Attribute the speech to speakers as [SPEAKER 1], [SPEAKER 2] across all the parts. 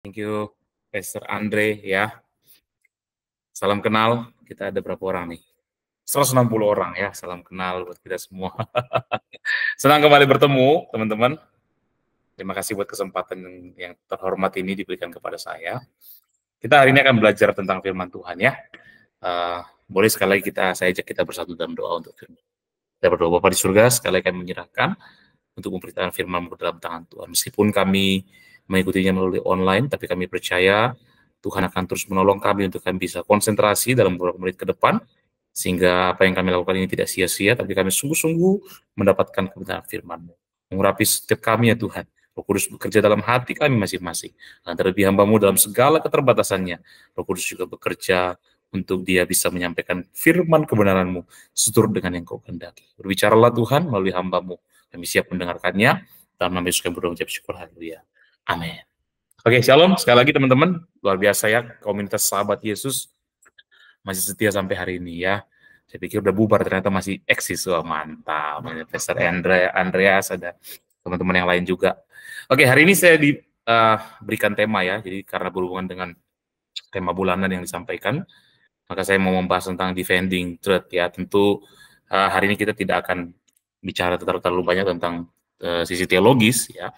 [SPEAKER 1] Thank you, Pastor Andre ya. Salam kenal, kita ada berapa orang nih? 160 orang ya, salam kenal buat kita semua. Senang kembali bertemu, teman-teman. Terima kasih buat kesempatan yang terhormat ini diberikan kepada saya. Kita hari ini akan belajar tentang firman Tuhan ya. Uh, boleh sekali lagi kita saya ajak kita bersatu dalam doa untuk firman. Kita berdoa Bapak di surga, sekali kami menyerahkan untuk memberitakan firman-Mu dalam tangan Tuhan. Meskipun kami mengikutinya melalui online, tapi kami percaya Tuhan akan terus menolong kami untuk kami bisa konsentrasi dalam beberapa menit ke depan, sehingga apa yang kami lakukan ini tidak sia-sia, tapi kami sungguh-sungguh mendapatkan kebenaran firman-Mu. Mengurapi setiap kami ya Tuhan, Roh Kudus bekerja dalam hati kami masing-masing, dan terlebih hambamu dalam segala keterbatasannya, Roh Kudus juga bekerja untuk dia bisa menyampaikan firman kebenaranmu seturut dengan yang kau kehendaki. Berbicaralah Tuhan melalui hambamu. Kami siap mendengarkannya. Dalam nama Yesus kami berdoa mengucap syukur. Haleluya. Amin. Oke, shalom sekali lagi teman-teman. Luar biasa ya komunitas sahabat Yesus masih setia sampai hari ini ya. Saya pikir udah bubar ternyata masih eksis. Wah, mantap. Ada Pastor Andre, Andreas, ada teman-teman yang lain juga. Oke, hari ini saya diberikan eh, uh, tema ya. Jadi karena berhubungan dengan tema bulanan yang disampaikan, maka saya mau membahas tentang defending truth ya. Tentu uh, hari ini kita tidak akan bicara terlalu banyak tentang uh, sisi teologis ya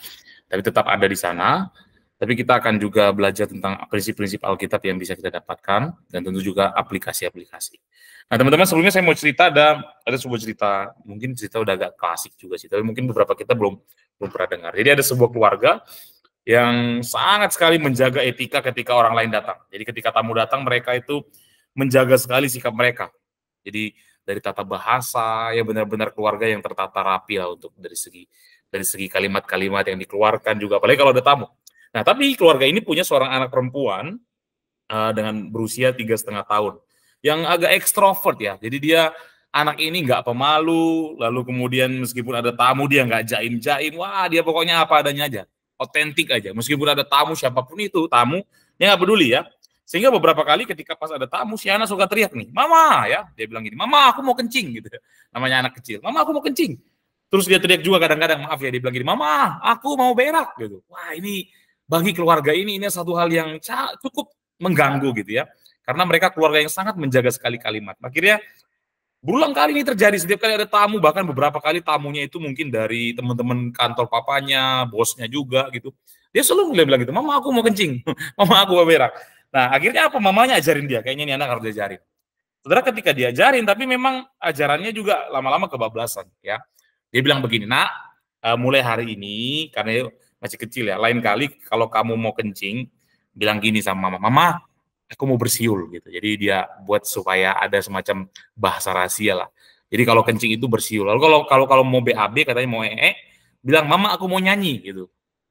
[SPEAKER 1] tapi tetap ada di sana. Tapi kita akan juga belajar tentang prinsip-prinsip Alkitab yang bisa kita dapatkan dan tentu juga aplikasi-aplikasi. Nah, teman-teman sebelumnya saya mau cerita ada ada sebuah cerita, mungkin cerita udah agak klasik juga sih, tapi mungkin beberapa kita belum belum pernah dengar. Jadi ada sebuah keluarga yang sangat sekali menjaga etika ketika orang lain datang. Jadi ketika tamu datang mereka itu menjaga sekali sikap mereka. Jadi dari tata bahasa, ya benar-benar keluarga yang tertata rapi lah untuk dari segi dari segi kalimat-kalimat yang dikeluarkan juga apalagi kalau ada tamu nah tapi keluarga ini punya seorang anak perempuan uh, dengan berusia tiga setengah tahun yang agak ekstrovert ya jadi dia anak ini nggak pemalu lalu kemudian meskipun ada tamu dia nggak jaim jaim wah dia pokoknya apa adanya aja otentik aja meskipun ada tamu siapapun itu tamu dia nggak peduli ya sehingga beberapa kali ketika pas ada tamu si anak suka teriak nih mama ya dia bilang gini mama aku mau kencing gitu namanya anak kecil mama aku mau kencing Terus dia teriak juga kadang-kadang, maaf ya, dia bilang gini, Mama, aku mau berak, gitu. Wah, ini bagi keluarga ini, ini satu hal yang cukup mengganggu, gitu ya. Karena mereka keluarga yang sangat menjaga sekali kalimat. Akhirnya, berulang kali ini terjadi, setiap kali ada tamu, bahkan beberapa kali tamunya itu mungkin dari teman-teman kantor papanya, bosnya juga, gitu. Dia selalu dia bilang gitu, Mama, aku mau kencing, Mama, aku mau berak. Nah, akhirnya apa? Mamanya ajarin dia, kayaknya ini anak harus diajarin. Saudara ketika diajarin, tapi memang ajarannya juga lama-lama kebablasan, ya. Dia bilang begini, nak, uh, mulai hari ini, karena masih kecil ya, lain kali kalau kamu mau kencing, bilang gini sama mama, mama, aku mau bersiul gitu. Jadi dia buat supaya ada semacam bahasa rahasia lah. Jadi kalau kencing itu bersiul. Lalu kalau kalau kalau mau BAB katanya mau ee, e, bilang mama aku mau nyanyi gitu.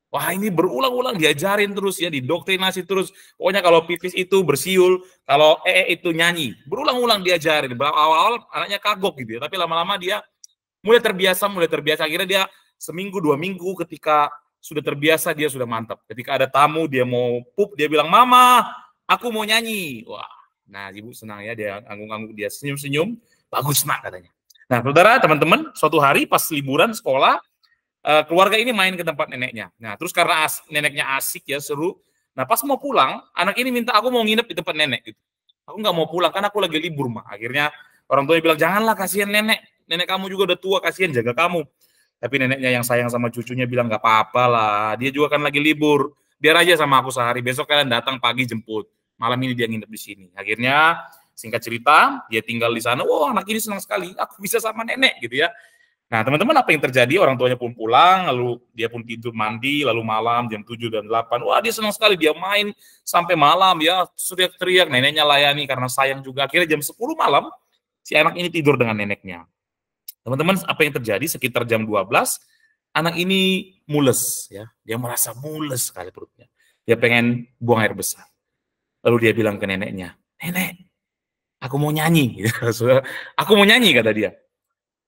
[SPEAKER 1] Wah ini berulang-ulang diajarin terus ya, didoktrinasi terus. Pokoknya kalau pipis itu bersiul, kalau ee e itu nyanyi. Berulang-ulang diajarin. Awal-awal anaknya kagok gitu ya, tapi lama-lama dia mulai terbiasa mulai terbiasa akhirnya dia seminggu dua minggu ketika sudah terbiasa dia sudah mantap ketika ada tamu dia mau pup dia bilang mama aku mau nyanyi wah nah ibu senang ya dia angguk-angguk dia senyum-senyum bagus nak katanya nah saudara teman-teman suatu hari pas liburan sekolah eh, keluarga ini main ke tempat neneknya nah terus karena as neneknya asik ya seru nah pas mau pulang anak ini minta aku mau nginep di tempat nenek gitu aku nggak mau pulang karena aku lagi libur mah akhirnya orang tuanya bilang janganlah kasihan nenek nenek kamu juga udah tua kasihan jaga kamu tapi neneknya yang sayang sama cucunya bilang nggak apa-apa lah dia juga kan lagi libur biar aja sama aku sehari besok kalian datang pagi jemput malam ini dia nginep di sini akhirnya singkat cerita dia tinggal di sana Wow anak ini senang sekali aku bisa sama nenek gitu ya nah teman-teman apa yang terjadi orang tuanya pun pulang lalu dia pun tidur mandi lalu malam jam 7 dan 8 wah dia senang sekali dia main sampai malam ya teriak-teriak neneknya layani karena sayang juga akhirnya jam 10 malam si anak ini tidur dengan neneknya Teman-teman, apa yang terjadi sekitar jam 12, anak ini mules ya. Dia merasa mules sekali perutnya. Dia pengen buang air besar. Lalu dia bilang ke neneknya, "Nenek, aku mau nyanyi." Gitu, aku mau nyanyi kata dia.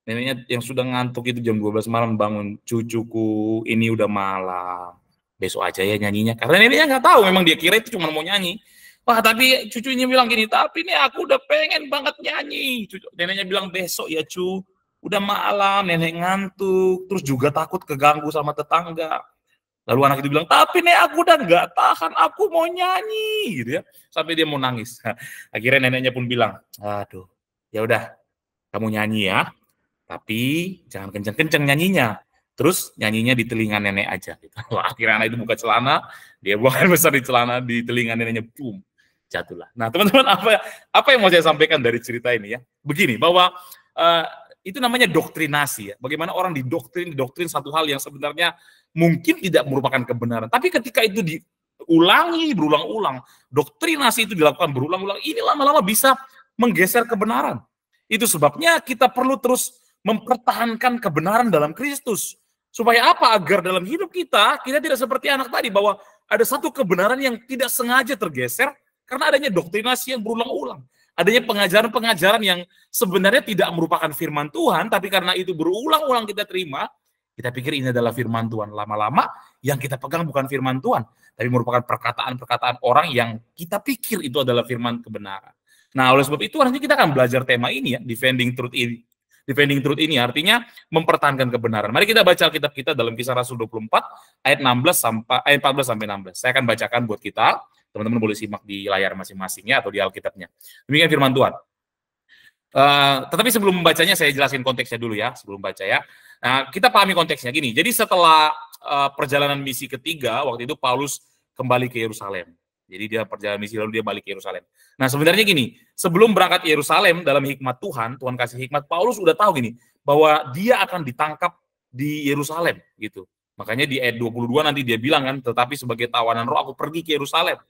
[SPEAKER 1] Neneknya yang sudah ngantuk itu jam 12 malam bangun, "Cucuku, ini udah malam. Besok aja ya nyanyinya." Karena neneknya nggak tahu, memang dia kira itu cuma mau nyanyi. Wah, tapi cucunya bilang gini, "Tapi ini aku udah pengen banget nyanyi." neneknya bilang, "Besok ya, cu." udah malam nenek ngantuk terus juga takut keganggu sama tetangga lalu anak itu bilang tapi nek aku udah nggak tahan aku mau nyanyi gitu ya sampai dia mau nangis akhirnya neneknya pun bilang aduh ya udah kamu nyanyi ya tapi jangan kenceng-kenceng nyanyinya terus nyanyinya di telinga nenek aja gitu Wah, akhirnya anak itu buka celana dia buang air besar di celana di telinga neneknya boom jatuhlah nah teman-teman apa apa yang mau saya sampaikan dari cerita ini ya begini bahwa uh, itu namanya doktrinasi ya. Bagaimana orang didoktrin, didoktrin satu hal yang sebenarnya mungkin tidak merupakan kebenaran. Tapi ketika itu diulangi berulang-ulang, doktrinasi itu dilakukan berulang-ulang, ini lama-lama bisa menggeser kebenaran. Itu sebabnya kita perlu terus mempertahankan kebenaran dalam Kristus. Supaya apa? Agar dalam hidup kita, kita tidak seperti anak tadi bahwa ada satu kebenaran yang tidak sengaja tergeser karena adanya doktrinasi yang berulang-ulang adanya pengajaran-pengajaran yang sebenarnya tidak merupakan firman Tuhan, tapi karena itu berulang-ulang kita terima, kita pikir ini adalah firman Tuhan. Lama-lama yang kita pegang bukan firman Tuhan, tapi merupakan perkataan-perkataan orang yang kita pikir itu adalah firman kebenaran. Nah, oleh sebab itu nanti kita akan belajar tema ini ya, defending truth ini. Defending truth ini artinya mempertahankan kebenaran. Mari kita baca Alkitab kita dalam Kisah Rasul 24 ayat 16 sampai ayat eh, 14 sampai 16. Saya akan bacakan buat kita. Teman-teman boleh simak di layar masing-masingnya atau di Alkitabnya. Demikian firman Tuhan. Uh, tetapi sebelum membacanya saya jelasin konteksnya dulu ya, sebelum baca ya. Nah, kita pahami konteksnya gini. Jadi setelah uh, perjalanan misi ketiga, waktu itu Paulus kembali ke Yerusalem. Jadi dia perjalanan misi lalu dia balik ke Yerusalem. Nah, sebenarnya gini, sebelum berangkat Yerusalem dalam hikmat Tuhan, Tuhan kasih hikmat, Paulus udah tahu gini, bahwa dia akan ditangkap di Yerusalem gitu. Makanya di ayat 22 nanti dia bilang kan, tetapi sebagai tawanan roh aku pergi ke Yerusalem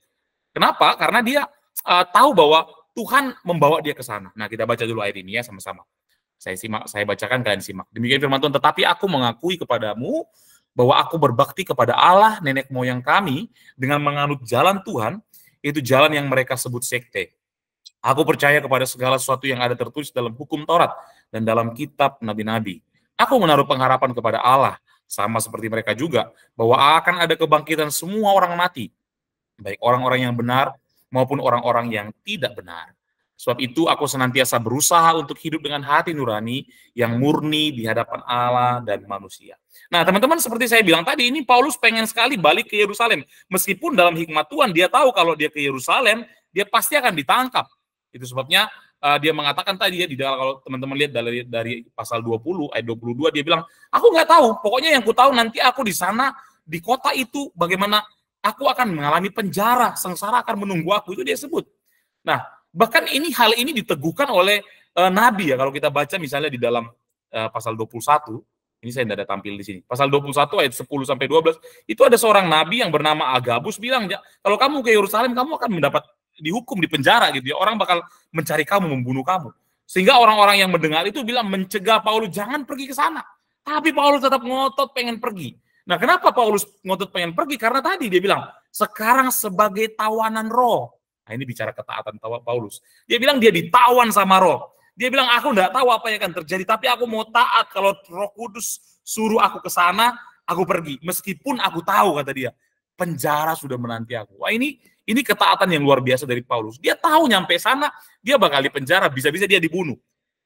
[SPEAKER 1] Kenapa? Karena dia uh, tahu bahwa Tuhan membawa dia ke sana. Nah, kita baca dulu ayat ini ya sama-sama. Saya simak, saya bacakan kalian simak. Demikian firman Tuhan, tetapi aku mengakui kepadamu bahwa aku berbakti kepada Allah nenek moyang kami dengan menganut jalan Tuhan, itu jalan yang mereka sebut sekte. Aku percaya kepada segala sesuatu yang ada tertulis dalam hukum Taurat dan dalam kitab nabi-nabi. Aku menaruh pengharapan kepada Allah, sama seperti mereka juga, bahwa akan ada kebangkitan semua orang mati, baik orang-orang yang benar maupun orang-orang yang tidak benar. Sebab itu aku senantiasa berusaha untuk hidup dengan hati nurani yang murni di hadapan Allah dan manusia. Nah teman-teman seperti saya bilang tadi ini Paulus pengen sekali balik ke Yerusalem. Meskipun dalam hikmat Tuhan dia tahu kalau dia ke Yerusalem dia pasti akan ditangkap. Itu sebabnya uh, dia mengatakan tadi ya di dalam kalau teman-teman lihat dari, dari pasal 20 ayat 22 dia bilang aku nggak tahu pokoknya yang ku tahu nanti aku di sana di kota itu bagaimana Aku akan mengalami penjara, sengsara akan menunggu aku. Itu dia sebut. Nah, bahkan ini hal ini diteguhkan oleh e, Nabi ya. Kalau kita baca misalnya di dalam e, pasal 21, ini saya tidak ada tampil di sini. Pasal 21 ayat 10 sampai 12, itu ada seorang nabi yang bernama Agabus bilang, ya kalau kamu ke Yerusalem kamu akan mendapat dihukum di penjara gitu ya. Orang bakal mencari kamu, membunuh kamu. Sehingga orang-orang yang mendengar itu bilang mencegah Paulus jangan pergi ke sana. Tapi Paulus tetap ngotot pengen pergi. Nah, kenapa Paulus ngotot pengen pergi? Karena tadi dia bilang, sekarang sebagai tawanan roh. Nah, ini bicara ketaatan tawa Paulus. Dia bilang dia ditawan sama roh. Dia bilang, aku nggak tahu apa yang akan terjadi, tapi aku mau taat kalau roh kudus suruh aku ke sana, aku pergi. Meskipun aku tahu, kata dia, penjara sudah menanti aku. Wah, ini ini ketaatan yang luar biasa dari Paulus. Dia tahu nyampe sana, dia bakal di penjara, bisa-bisa dia dibunuh.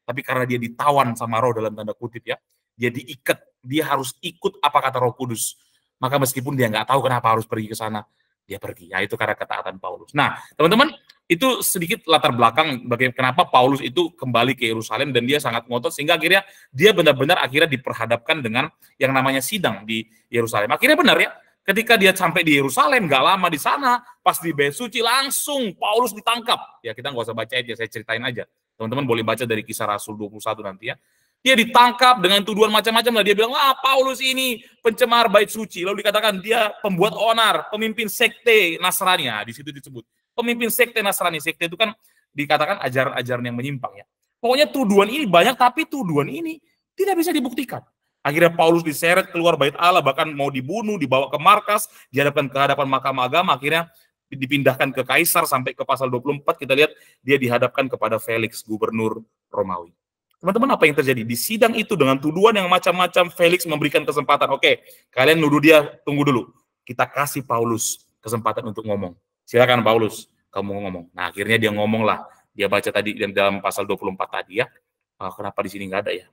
[SPEAKER 1] Tapi karena dia ditawan sama roh dalam tanda kutip ya, dia diikat, dia harus ikut apa kata Roh Kudus. Maka meskipun dia nggak tahu kenapa harus pergi ke sana, dia pergi. Ya itu karena ketaatan Paulus. Nah, teman-teman, itu sedikit latar belakang bagaimana kenapa Paulus itu kembali ke Yerusalem dan dia sangat ngotot sehingga akhirnya dia benar-benar akhirnya diperhadapkan dengan yang namanya sidang di Yerusalem. Akhirnya benar ya, ketika dia sampai di Yerusalem, nggak lama di sana, pas di Besuci langsung Paulus ditangkap. Ya kita nggak usah baca aja, saya ceritain aja. Teman-teman boleh baca dari kisah Rasul 21 nanti ya. Dia ditangkap dengan tuduhan macam-macam lah. Dia bilang, wah Paulus ini pencemar bait suci. Lalu dikatakan dia pembuat onar, pemimpin sekte Nasrani. Nah, di situ disebut. Pemimpin sekte Nasrani. Sekte itu kan dikatakan ajaran-ajaran yang menyimpang ya. Pokoknya tuduhan ini banyak, tapi tuduhan ini tidak bisa dibuktikan. Akhirnya Paulus diseret keluar bait Allah, bahkan mau dibunuh, dibawa ke markas, dihadapkan ke hadapan mahkamah agama, akhirnya dipindahkan ke kaisar sampai ke pasal 24 kita lihat dia dihadapkan kepada Felix gubernur Romawi. Teman-teman, apa yang terjadi di sidang itu dengan tuduhan yang macam-macam? Felix memberikan kesempatan. Oke, kalian nuduh dia, tunggu dulu. Kita kasih Paulus kesempatan untuk ngomong. Silakan Paulus, kamu ngomong. Nah, akhirnya dia ngomong lah. Dia baca tadi dan dalam pasal 24 tadi ya. Ah, kenapa di sini nggak ada ya?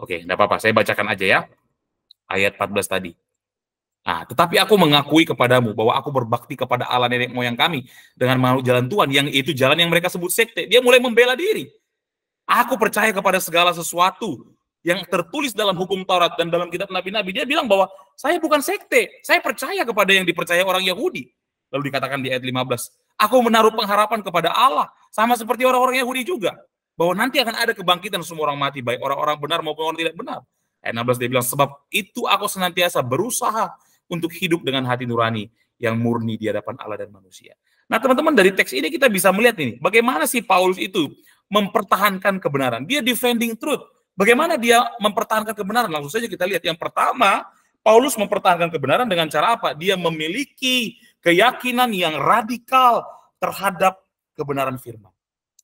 [SPEAKER 1] Oke, enggak apa-apa. Saya bacakan aja ya. Ayat 14 tadi. Nah, tetapi aku mengakui kepadamu bahwa aku berbakti kepada Allah nenek moyang kami dengan mau jalan Tuhan yang itu jalan yang mereka sebut sekte. Dia mulai membela diri. Aku percaya kepada segala sesuatu yang tertulis dalam hukum Taurat dan dalam kitab nabi-nabi. Dia bilang bahwa saya bukan sekte, saya percaya kepada yang dipercaya orang Yahudi. Lalu dikatakan di ayat 15, aku menaruh pengharapan kepada Allah, sama seperti orang-orang Yahudi juga. Bahwa nanti akan ada kebangkitan semua orang mati, baik orang-orang benar maupun orang tidak benar. Ayat 16 dia bilang, sebab itu aku senantiasa berusaha untuk hidup dengan hati nurani yang murni di hadapan Allah dan manusia. Nah teman-teman dari teks ini kita bisa melihat ini, bagaimana sih Paulus itu mempertahankan kebenaran. Dia defending truth. Bagaimana dia mempertahankan kebenaran? Langsung saja kita lihat. Yang pertama, Paulus mempertahankan kebenaran dengan cara apa? Dia memiliki keyakinan yang radikal terhadap kebenaran firman.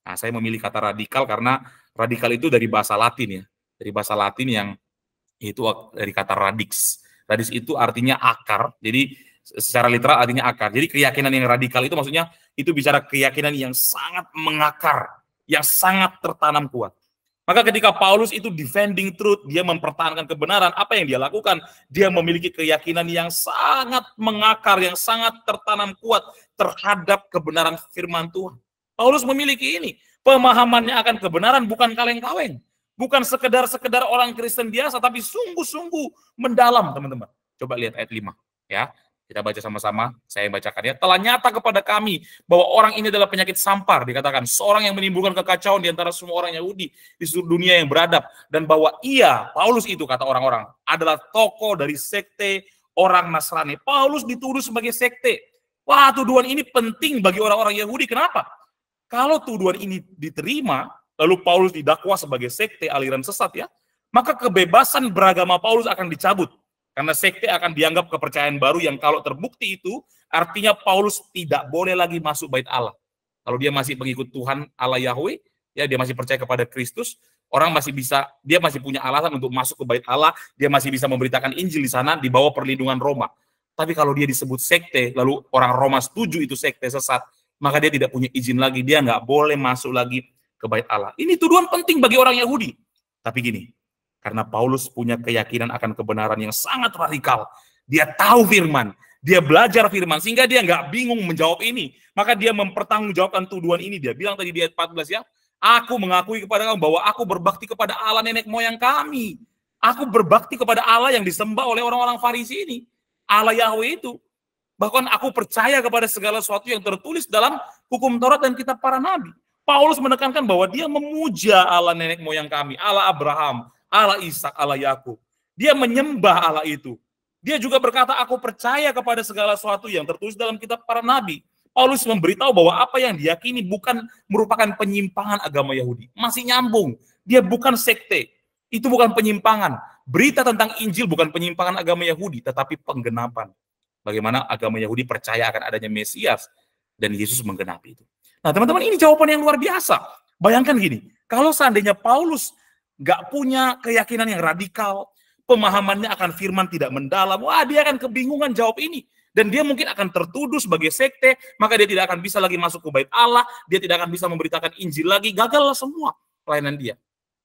[SPEAKER 1] Nah, saya memilih kata radikal karena radikal itu dari bahasa Latin ya. Dari bahasa Latin yang itu dari kata radix. Radix itu artinya akar. Jadi secara literal artinya akar. Jadi keyakinan yang radikal itu maksudnya itu bicara keyakinan yang sangat mengakar yang sangat tertanam kuat. Maka ketika Paulus itu defending truth, dia mempertahankan kebenaran, apa yang dia lakukan? Dia memiliki keyakinan yang sangat mengakar, yang sangat tertanam kuat terhadap kebenaran firman Tuhan. Paulus memiliki ini. Pemahamannya akan kebenaran bukan kaleng-kaleng. Bukan sekedar-sekedar orang Kristen biasa, tapi sungguh-sungguh mendalam, teman-teman. Coba lihat ayat 5. Ya, kita baca sama-sama, saya yang bacakan ya. Telah nyata kepada kami bahwa orang ini adalah penyakit sampar, dikatakan. Seorang yang menimbulkan kekacauan di antara semua orang Yahudi di seluruh dunia yang beradab. Dan bahwa ia, Paulus itu kata orang-orang, adalah tokoh dari sekte orang Nasrani. Paulus dituduh sebagai sekte. Wah, tuduhan ini penting bagi orang-orang Yahudi. Kenapa? Kalau tuduhan ini diterima, lalu Paulus didakwa sebagai sekte aliran sesat ya, maka kebebasan beragama Paulus akan dicabut karena sekte akan dianggap kepercayaan baru yang kalau terbukti itu artinya Paulus tidak boleh lagi masuk bait Allah. Kalau dia masih pengikut Tuhan Allah Yahweh, ya dia masih percaya kepada Kristus, orang masih bisa dia masih punya alasan untuk masuk ke bait Allah, dia masih bisa memberitakan Injil di sana di bawah perlindungan Roma. Tapi kalau dia disebut sekte, lalu orang Roma setuju itu sekte sesat, maka dia tidak punya izin lagi, dia nggak boleh masuk lagi ke bait Allah. Ini tuduhan penting bagi orang Yahudi. Tapi gini, karena Paulus punya keyakinan akan kebenaran yang sangat radikal. Dia tahu firman, dia belajar firman, sehingga dia nggak bingung menjawab ini. Maka dia mempertanggungjawabkan tuduhan ini. Dia bilang tadi di ayat 14 ya, Aku mengakui kepada kamu bahwa aku berbakti kepada Allah nenek moyang kami. Aku berbakti kepada Allah yang disembah oleh orang-orang Farisi ini. Allah Yahweh itu. Bahkan aku percaya kepada segala sesuatu yang tertulis dalam hukum Taurat dan kitab para nabi. Paulus menekankan bahwa dia memuja Allah nenek moyang kami, Allah Abraham, Allah Ishak, Allah Yakub. Dia menyembah Allah itu. Dia juga berkata, aku percaya kepada segala sesuatu yang tertulis dalam kitab para nabi. Paulus memberitahu bahwa apa yang diyakini bukan merupakan penyimpangan agama Yahudi. Masih nyambung. Dia bukan sekte. Itu bukan penyimpangan. Berita tentang Injil bukan penyimpangan agama Yahudi, tetapi penggenapan. Bagaimana agama Yahudi percaya akan adanya Mesias dan Yesus menggenapi itu. Nah, teman-teman, ini jawaban yang luar biasa. Bayangkan gini, kalau seandainya Paulus gak punya keyakinan yang radikal, pemahamannya akan firman tidak mendalam, wah dia akan kebingungan jawab ini. Dan dia mungkin akan tertuduh sebagai sekte, maka dia tidak akan bisa lagi masuk ke bait Allah, dia tidak akan bisa memberitakan Injil lagi, gagallah semua pelayanan dia.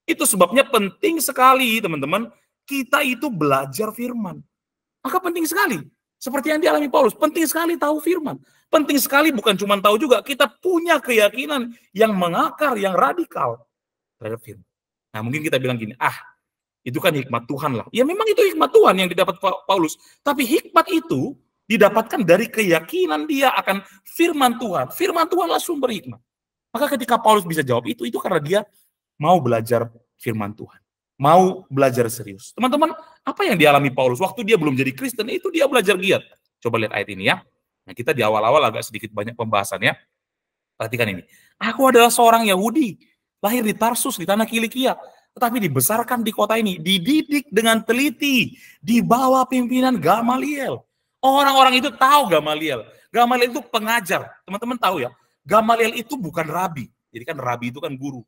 [SPEAKER 1] Itu sebabnya penting sekali teman-teman, kita itu belajar firman. Maka penting sekali. Seperti yang dialami Paulus, penting sekali tahu firman. Penting sekali bukan cuma tahu juga, kita punya keyakinan yang mengakar, yang radikal terhadap firman. Nah, mungkin kita bilang gini, ah, itu kan hikmat Tuhan lah. Ya memang itu hikmat Tuhan yang didapat Paulus. Tapi hikmat itu didapatkan dari keyakinan dia akan firman Tuhan. Firman Tuhanlah sumber hikmat. Maka ketika Paulus bisa jawab itu, itu karena dia mau belajar firman Tuhan. Mau belajar serius. Teman-teman, apa yang dialami Paulus waktu dia belum jadi Kristen, itu dia belajar giat. Coba lihat ayat ini ya. Nah, kita di awal-awal agak sedikit banyak pembahasan ya. Perhatikan ini. Aku adalah seorang Yahudi lahir di Tarsus di tanah Kilikia, tetapi dibesarkan di kota ini, dididik dengan teliti di bawah pimpinan Gamaliel. Orang-orang itu tahu Gamaliel. Gamaliel itu pengajar. Teman-teman tahu ya, Gamaliel itu bukan rabi. Jadi kan rabi itu kan guru.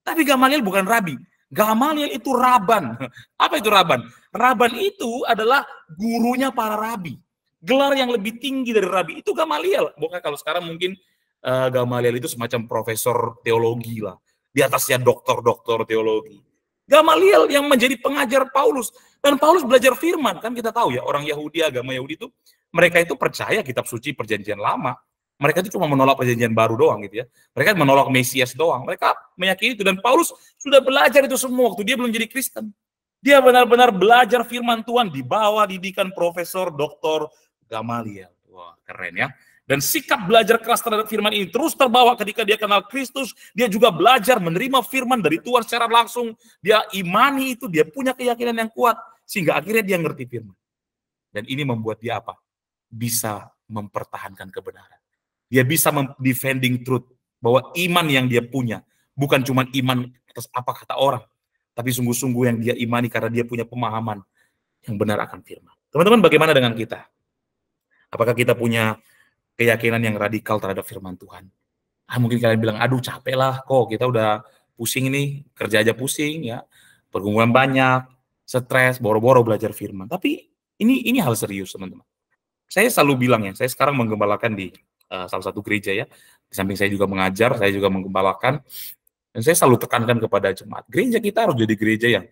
[SPEAKER 1] Tapi Gamaliel bukan rabi. Gamaliel itu raban. Apa itu raban? Raban itu adalah gurunya para rabi. Gelar yang lebih tinggi dari rabi itu Gamaliel. Bukan kalau sekarang mungkin uh, Gamaliel itu semacam profesor teologi lah di atasnya doktor-doktor teologi. Gamaliel yang menjadi pengajar Paulus dan Paulus belajar firman kan kita tahu ya orang Yahudi agama Yahudi itu mereka itu percaya kitab suci perjanjian lama mereka itu cuma menolak perjanjian baru doang gitu ya mereka menolak Mesias doang mereka meyakini itu dan Paulus sudah belajar itu semua waktu dia belum jadi Kristen dia benar-benar belajar firman Tuhan di bawah didikan profesor doktor Gamaliel wah keren ya dan sikap belajar keras terhadap firman ini terus terbawa ketika dia kenal Kristus, dia juga belajar menerima firman dari Tuhan secara langsung. Dia imani itu, dia punya keyakinan yang kuat. Sehingga akhirnya dia ngerti firman. Dan ini membuat dia apa? Bisa mempertahankan kebenaran. Dia bisa defending truth. Bahwa iman yang dia punya, bukan cuma iman atas apa kata orang. Tapi sungguh-sungguh yang dia imani karena dia punya pemahaman yang benar akan firman. Teman-teman bagaimana dengan kita? Apakah kita punya keyakinan yang radikal terhadap firman Tuhan. Ah, mungkin kalian bilang, aduh capek lah kok, kita udah pusing nih, kerja aja pusing ya, pergumulan banyak, stres, boro-boro belajar firman. Tapi ini ini hal serius teman-teman. Saya selalu bilang ya, saya sekarang menggembalakan di uh, salah satu gereja ya, di samping saya juga mengajar, saya juga menggembalakan, dan saya selalu tekankan kepada jemaat, gereja kita harus jadi gereja yang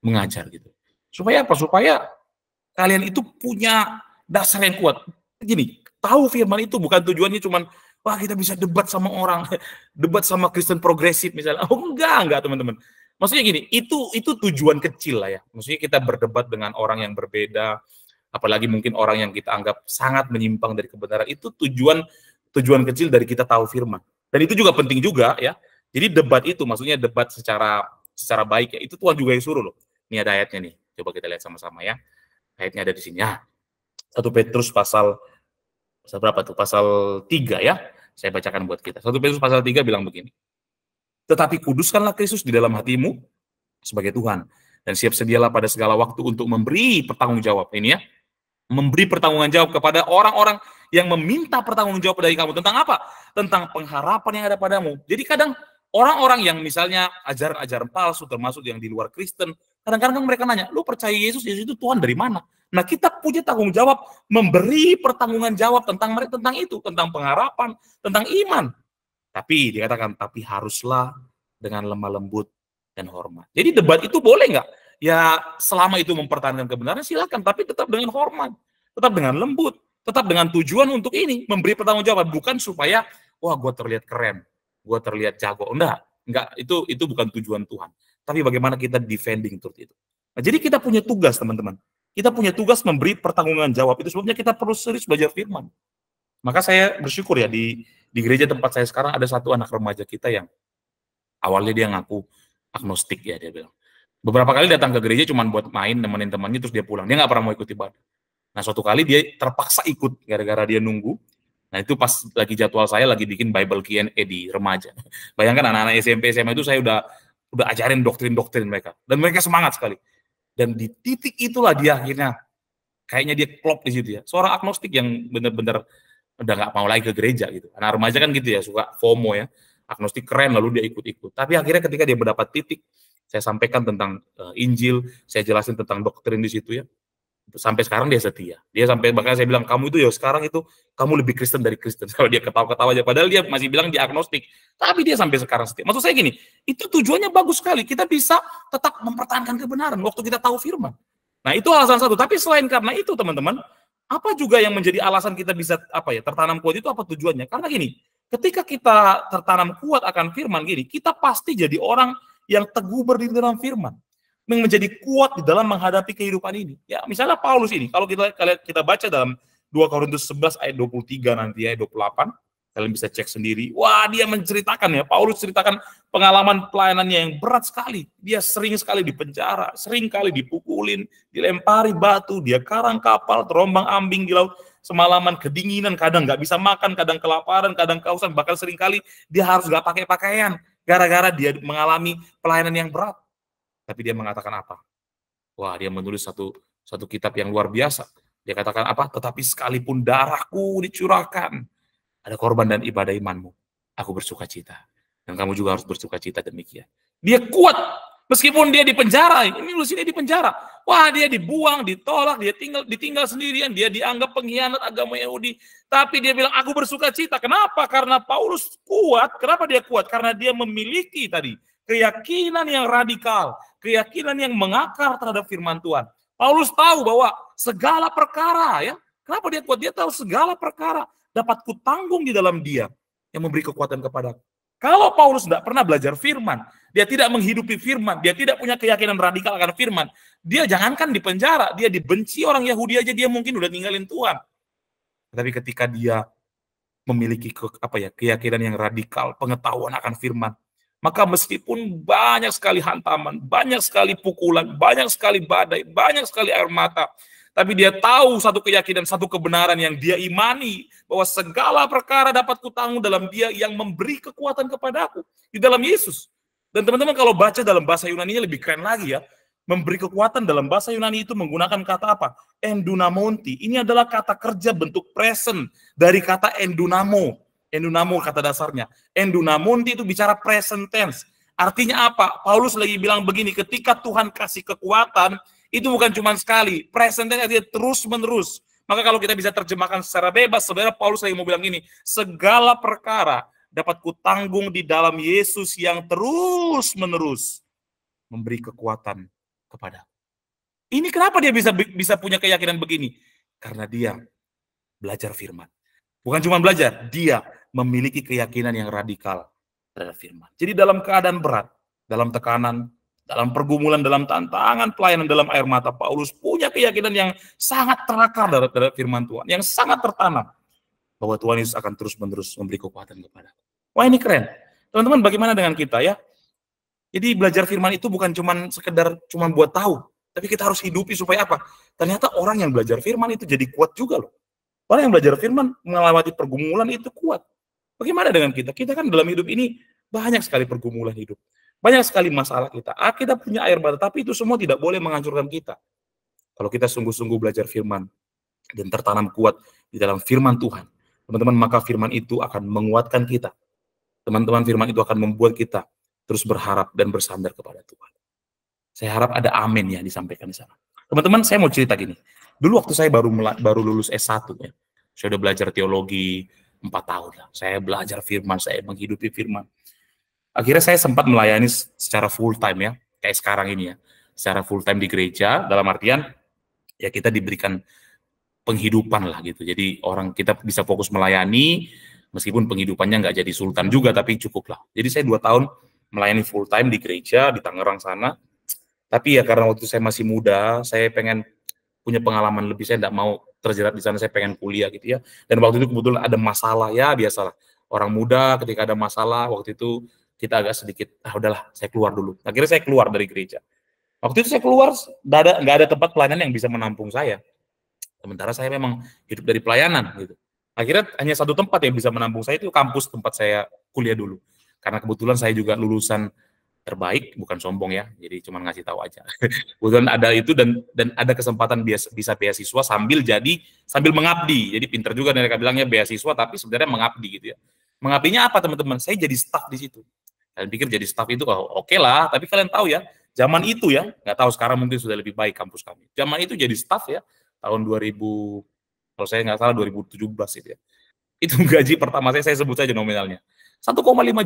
[SPEAKER 1] mengajar gitu. Supaya apa? Supaya kalian itu punya dasar yang kuat. Gini, tahu firman itu bukan tujuannya cuman wah kita bisa debat sama orang, debat sama Kristen progresif misalnya. Oh enggak, enggak teman-teman. Maksudnya gini, itu itu tujuan kecil lah ya. Maksudnya kita berdebat dengan orang yang berbeda, apalagi mungkin orang yang kita anggap sangat menyimpang dari kebenaran. Itu tujuan tujuan kecil dari kita tahu firman. Dan itu juga penting juga ya. Jadi debat itu maksudnya debat secara secara baik ya. Itu Tuhan juga yang suruh loh. Ini ada ayatnya nih. Coba kita lihat sama-sama ya. Ayatnya ada di sini ya. satu Petrus pasal pasal berapa tuh? Pasal 3 ya. Saya bacakan buat kita. satu Petrus pasal 3 bilang begini. Tetapi kuduskanlah Kristus di dalam hatimu sebagai Tuhan dan siap sedialah pada segala waktu untuk memberi pertanggung jawab ini ya. Memberi pertanggungan jawab kepada orang-orang yang meminta pertanggung jawab dari kamu tentang apa? Tentang pengharapan yang ada padamu. Jadi kadang orang-orang yang misalnya ajaran-ajaran palsu termasuk yang di luar Kristen Kadang-kadang kan mereka nanya, lu percaya Yesus, Yesus itu Tuhan dari mana? Nah kita punya tanggung jawab memberi pertanggungan jawab tentang mereka tentang itu, tentang pengharapan, tentang iman. Tapi dikatakan, tapi haruslah dengan lemah lembut dan hormat. Jadi debat itu boleh nggak? Ya selama itu mempertahankan kebenaran silakan, tapi tetap dengan hormat, tetap dengan lembut, tetap dengan tujuan untuk ini memberi pertanggung pertanggungjawaban bukan supaya wah gue terlihat keren, gue terlihat jago. Enggak, enggak itu itu bukan tujuan Tuhan tapi bagaimana kita defending truth itu. Nah, jadi kita punya tugas teman-teman. Kita punya tugas memberi pertanggungan jawab. Itu sebabnya kita perlu serius belajar firman. Maka saya bersyukur ya di di gereja tempat saya sekarang ada satu anak remaja kita yang awalnya dia ngaku agnostik ya dia bilang. Beberapa kali datang ke gereja cuma buat main nemenin temannya terus dia pulang. Dia nggak pernah mau ikut ibadah. Nah suatu kali dia terpaksa ikut gara-gara dia nunggu. Nah itu pas lagi jadwal saya lagi bikin Bible Q&A di remaja. Bayangkan anak-anak SMP SMA itu saya udah udah ajarin doktrin-doktrin mereka dan mereka semangat sekali dan di titik itulah dia akhirnya kayaknya dia klop di situ ya seorang agnostik yang benar-benar udah nggak mau lagi ke gereja gitu anak remaja kan gitu ya suka FOMO ya agnostik keren lalu dia ikut-ikut tapi akhirnya ketika dia mendapat titik saya sampaikan tentang uh, Injil saya jelasin tentang doktrin di situ ya sampai sekarang dia setia. Ya. Dia sampai bahkan saya bilang kamu itu ya sekarang itu kamu lebih Kristen dari Kristen. Kalau dia ketawa-ketawa aja padahal dia masih bilang dia agnostik. Tapi dia sampai sekarang setia. Maksud saya gini, itu tujuannya bagus sekali. Kita bisa tetap mempertahankan kebenaran waktu kita tahu firman. Nah, itu alasan satu. Tapi selain karena itu, teman-teman, apa juga yang menjadi alasan kita bisa apa ya, tertanam kuat itu apa tujuannya? Karena gini, ketika kita tertanam kuat akan firman gini, kita pasti jadi orang yang teguh berdiri dalam firman menjadi kuat di dalam menghadapi kehidupan ini. Ya, misalnya Paulus ini, kalau kita kita baca dalam 2 Korintus 11 ayat 23 nanti ayat 28, kalian bisa cek sendiri. Wah, dia menceritakan ya, Paulus ceritakan pengalaman pelayanannya yang berat sekali. Dia sering sekali dipenjara, sering kali dipukulin, dilempari batu, dia karang kapal, terombang ambing di laut, semalaman kedinginan, kadang nggak bisa makan, kadang kelaparan, kadang kausan, bahkan seringkali dia harus nggak pakai pakaian gara-gara dia mengalami pelayanan yang berat tapi dia mengatakan apa? Wah, dia menulis satu satu kitab yang luar biasa. Dia katakan apa? Tetapi sekalipun darahku dicurahkan, ada korban dan ibadah imanmu. Aku bersuka cita. Dan kamu juga harus bersuka cita demikian. Dia kuat. Meskipun dia di penjara, ini nulis ini di penjara. Wah, dia dibuang, ditolak, dia tinggal ditinggal sendirian, dia dianggap pengkhianat agama Yahudi. Tapi dia bilang, aku bersuka cita. Kenapa? Karena Paulus kuat. Kenapa dia kuat? Karena dia memiliki tadi keyakinan yang radikal, keyakinan yang mengakar terhadap firman Tuhan. Paulus tahu bahwa segala perkara ya, kenapa dia kuat? Dia tahu segala perkara dapat kutanggung di dalam dia yang memberi kekuatan kepada. Kalau Paulus tidak pernah belajar firman, dia tidak menghidupi firman, dia tidak punya keyakinan radikal akan firman, dia jangankan di penjara, dia dibenci orang Yahudi aja, dia mungkin udah ninggalin Tuhan. Tapi ketika dia memiliki ke, apa ya keyakinan yang radikal, pengetahuan akan firman, maka meskipun banyak sekali hantaman, banyak sekali pukulan, banyak sekali badai, banyak sekali air mata, tapi dia tahu satu keyakinan, satu kebenaran yang dia imani bahwa segala perkara dapat kutanggung dalam Dia yang memberi kekuatan kepadaku di dalam Yesus. Dan teman-teman kalau baca dalam bahasa Yunani-nya lebih keren lagi ya. Memberi kekuatan dalam bahasa Yunani itu menggunakan kata apa? Endunamonti. Ini adalah kata kerja bentuk present dari kata endunamo endunamun kata dasarnya. Endunamun itu bicara present tense. Artinya apa? Paulus lagi bilang begini, ketika Tuhan kasih kekuatan, itu bukan cuma sekali. Present tense artinya terus-menerus. Maka kalau kita bisa terjemahkan secara bebas, sebenarnya Paulus lagi mau bilang ini, segala perkara dapat kutanggung di dalam Yesus yang terus-menerus memberi kekuatan kepada. Ini kenapa dia bisa bisa punya keyakinan begini? Karena dia belajar firman. Bukan cuma belajar, dia memiliki keyakinan yang radikal terhadap firman. Jadi dalam keadaan berat, dalam tekanan, dalam pergumulan, dalam tantangan, pelayanan dalam air mata, Paulus punya keyakinan yang sangat terakar terhadap firman Tuhan, yang sangat tertanam bahwa Tuhan Yesus akan terus-menerus memberi kekuatan kepada. Wah ini keren. Teman-teman bagaimana dengan kita ya? Jadi belajar firman itu bukan cuman sekedar cuman buat tahu, tapi kita harus hidupi supaya apa? Ternyata orang yang belajar firman itu jadi kuat juga loh. Orang yang belajar firman mengalami pergumulan itu kuat. Bagaimana dengan kita? Kita kan dalam hidup ini banyak sekali pergumulan hidup. Banyak sekali masalah kita. Ah, kita punya air mata, tapi itu semua tidak boleh menghancurkan kita. Kalau kita sungguh-sungguh belajar firman dan tertanam kuat di dalam firman Tuhan, teman-teman, maka firman itu akan menguatkan kita. Teman-teman, firman itu akan membuat kita terus berharap dan bersandar kepada Tuhan. Saya harap ada amin ya disampaikan di sana. Teman-teman, saya mau cerita gini. Dulu waktu saya baru baru lulus S1 ya. Saya sudah belajar teologi, empat tahun lah. Saya belajar firman, saya menghidupi firman. Akhirnya saya sempat melayani secara full time ya, kayak sekarang ini ya. Secara full time di gereja, dalam artian ya kita diberikan penghidupan lah gitu. Jadi orang kita bisa fokus melayani, meskipun penghidupannya nggak jadi sultan juga, tapi cukup lah. Jadi saya dua tahun melayani full time di gereja di Tangerang sana. Tapi ya karena waktu saya masih muda, saya pengen punya pengalaman lebih, saya nggak mau terjerat di sana saya pengen kuliah gitu ya dan waktu itu kebetulan ada masalah ya biasalah orang muda ketika ada masalah waktu itu kita agak sedikit ah udahlah saya keluar dulu akhirnya saya keluar dari gereja waktu itu saya keluar nggak ada nggak ada tempat pelayanan yang bisa menampung saya sementara saya memang hidup dari pelayanan gitu akhirnya hanya satu tempat yang bisa menampung saya itu kampus tempat saya kuliah dulu karena kebetulan saya juga lulusan terbaik bukan sombong ya jadi cuma ngasih tahu aja kebetulan ada itu dan dan ada kesempatan biasa, bisa beasiswa sambil jadi sambil mengabdi jadi pinter juga mereka bilangnya beasiswa tapi sebenarnya mengabdi gitu ya mengabdinya apa teman-teman saya jadi staff di situ kalian pikir jadi staff itu oh, oke okay lah tapi kalian tahu ya zaman itu ya nggak tahu sekarang mungkin sudah lebih baik kampus kami zaman itu jadi staff ya tahun 2000 kalau saya nggak salah 2017 itu ya itu gaji pertama saya saya sebut saja nominalnya 1,5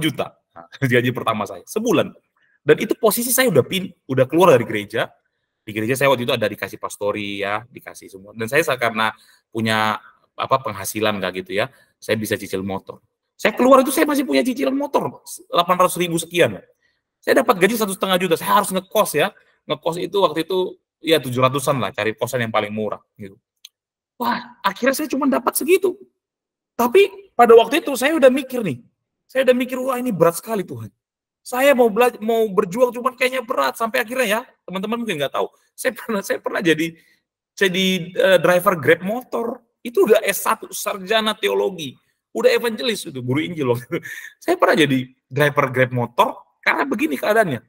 [SPEAKER 1] juta nah, gaji pertama saya sebulan dan itu posisi saya udah pin, udah keluar dari gereja. Di gereja saya waktu itu ada dikasih pastori ya, dikasih semua. Dan saya karena punya apa penghasilan kayak gitu ya, saya bisa cicil motor. Saya keluar itu saya masih punya cicilan motor 800 ribu sekian. Saya dapat gaji satu setengah juta. Saya harus ngekos ya. Ngekos itu waktu itu ya tujuh ratusan lah, cari kosan yang paling murah gitu. Wah, akhirnya saya cuma dapat segitu. Tapi pada waktu itu saya udah mikir nih, saya udah mikir, wah ini berat sekali Tuhan. Saya mau belajar, mau berjuang cuman kayaknya berat sampai akhirnya ya teman-teman mungkin nggak tahu. Saya pernah saya pernah jadi jadi uh, driver Grab motor. Itu udah S1 sarjana teologi, udah evangelis itu guru Injil loh. saya pernah jadi driver Grab motor karena begini keadaannya.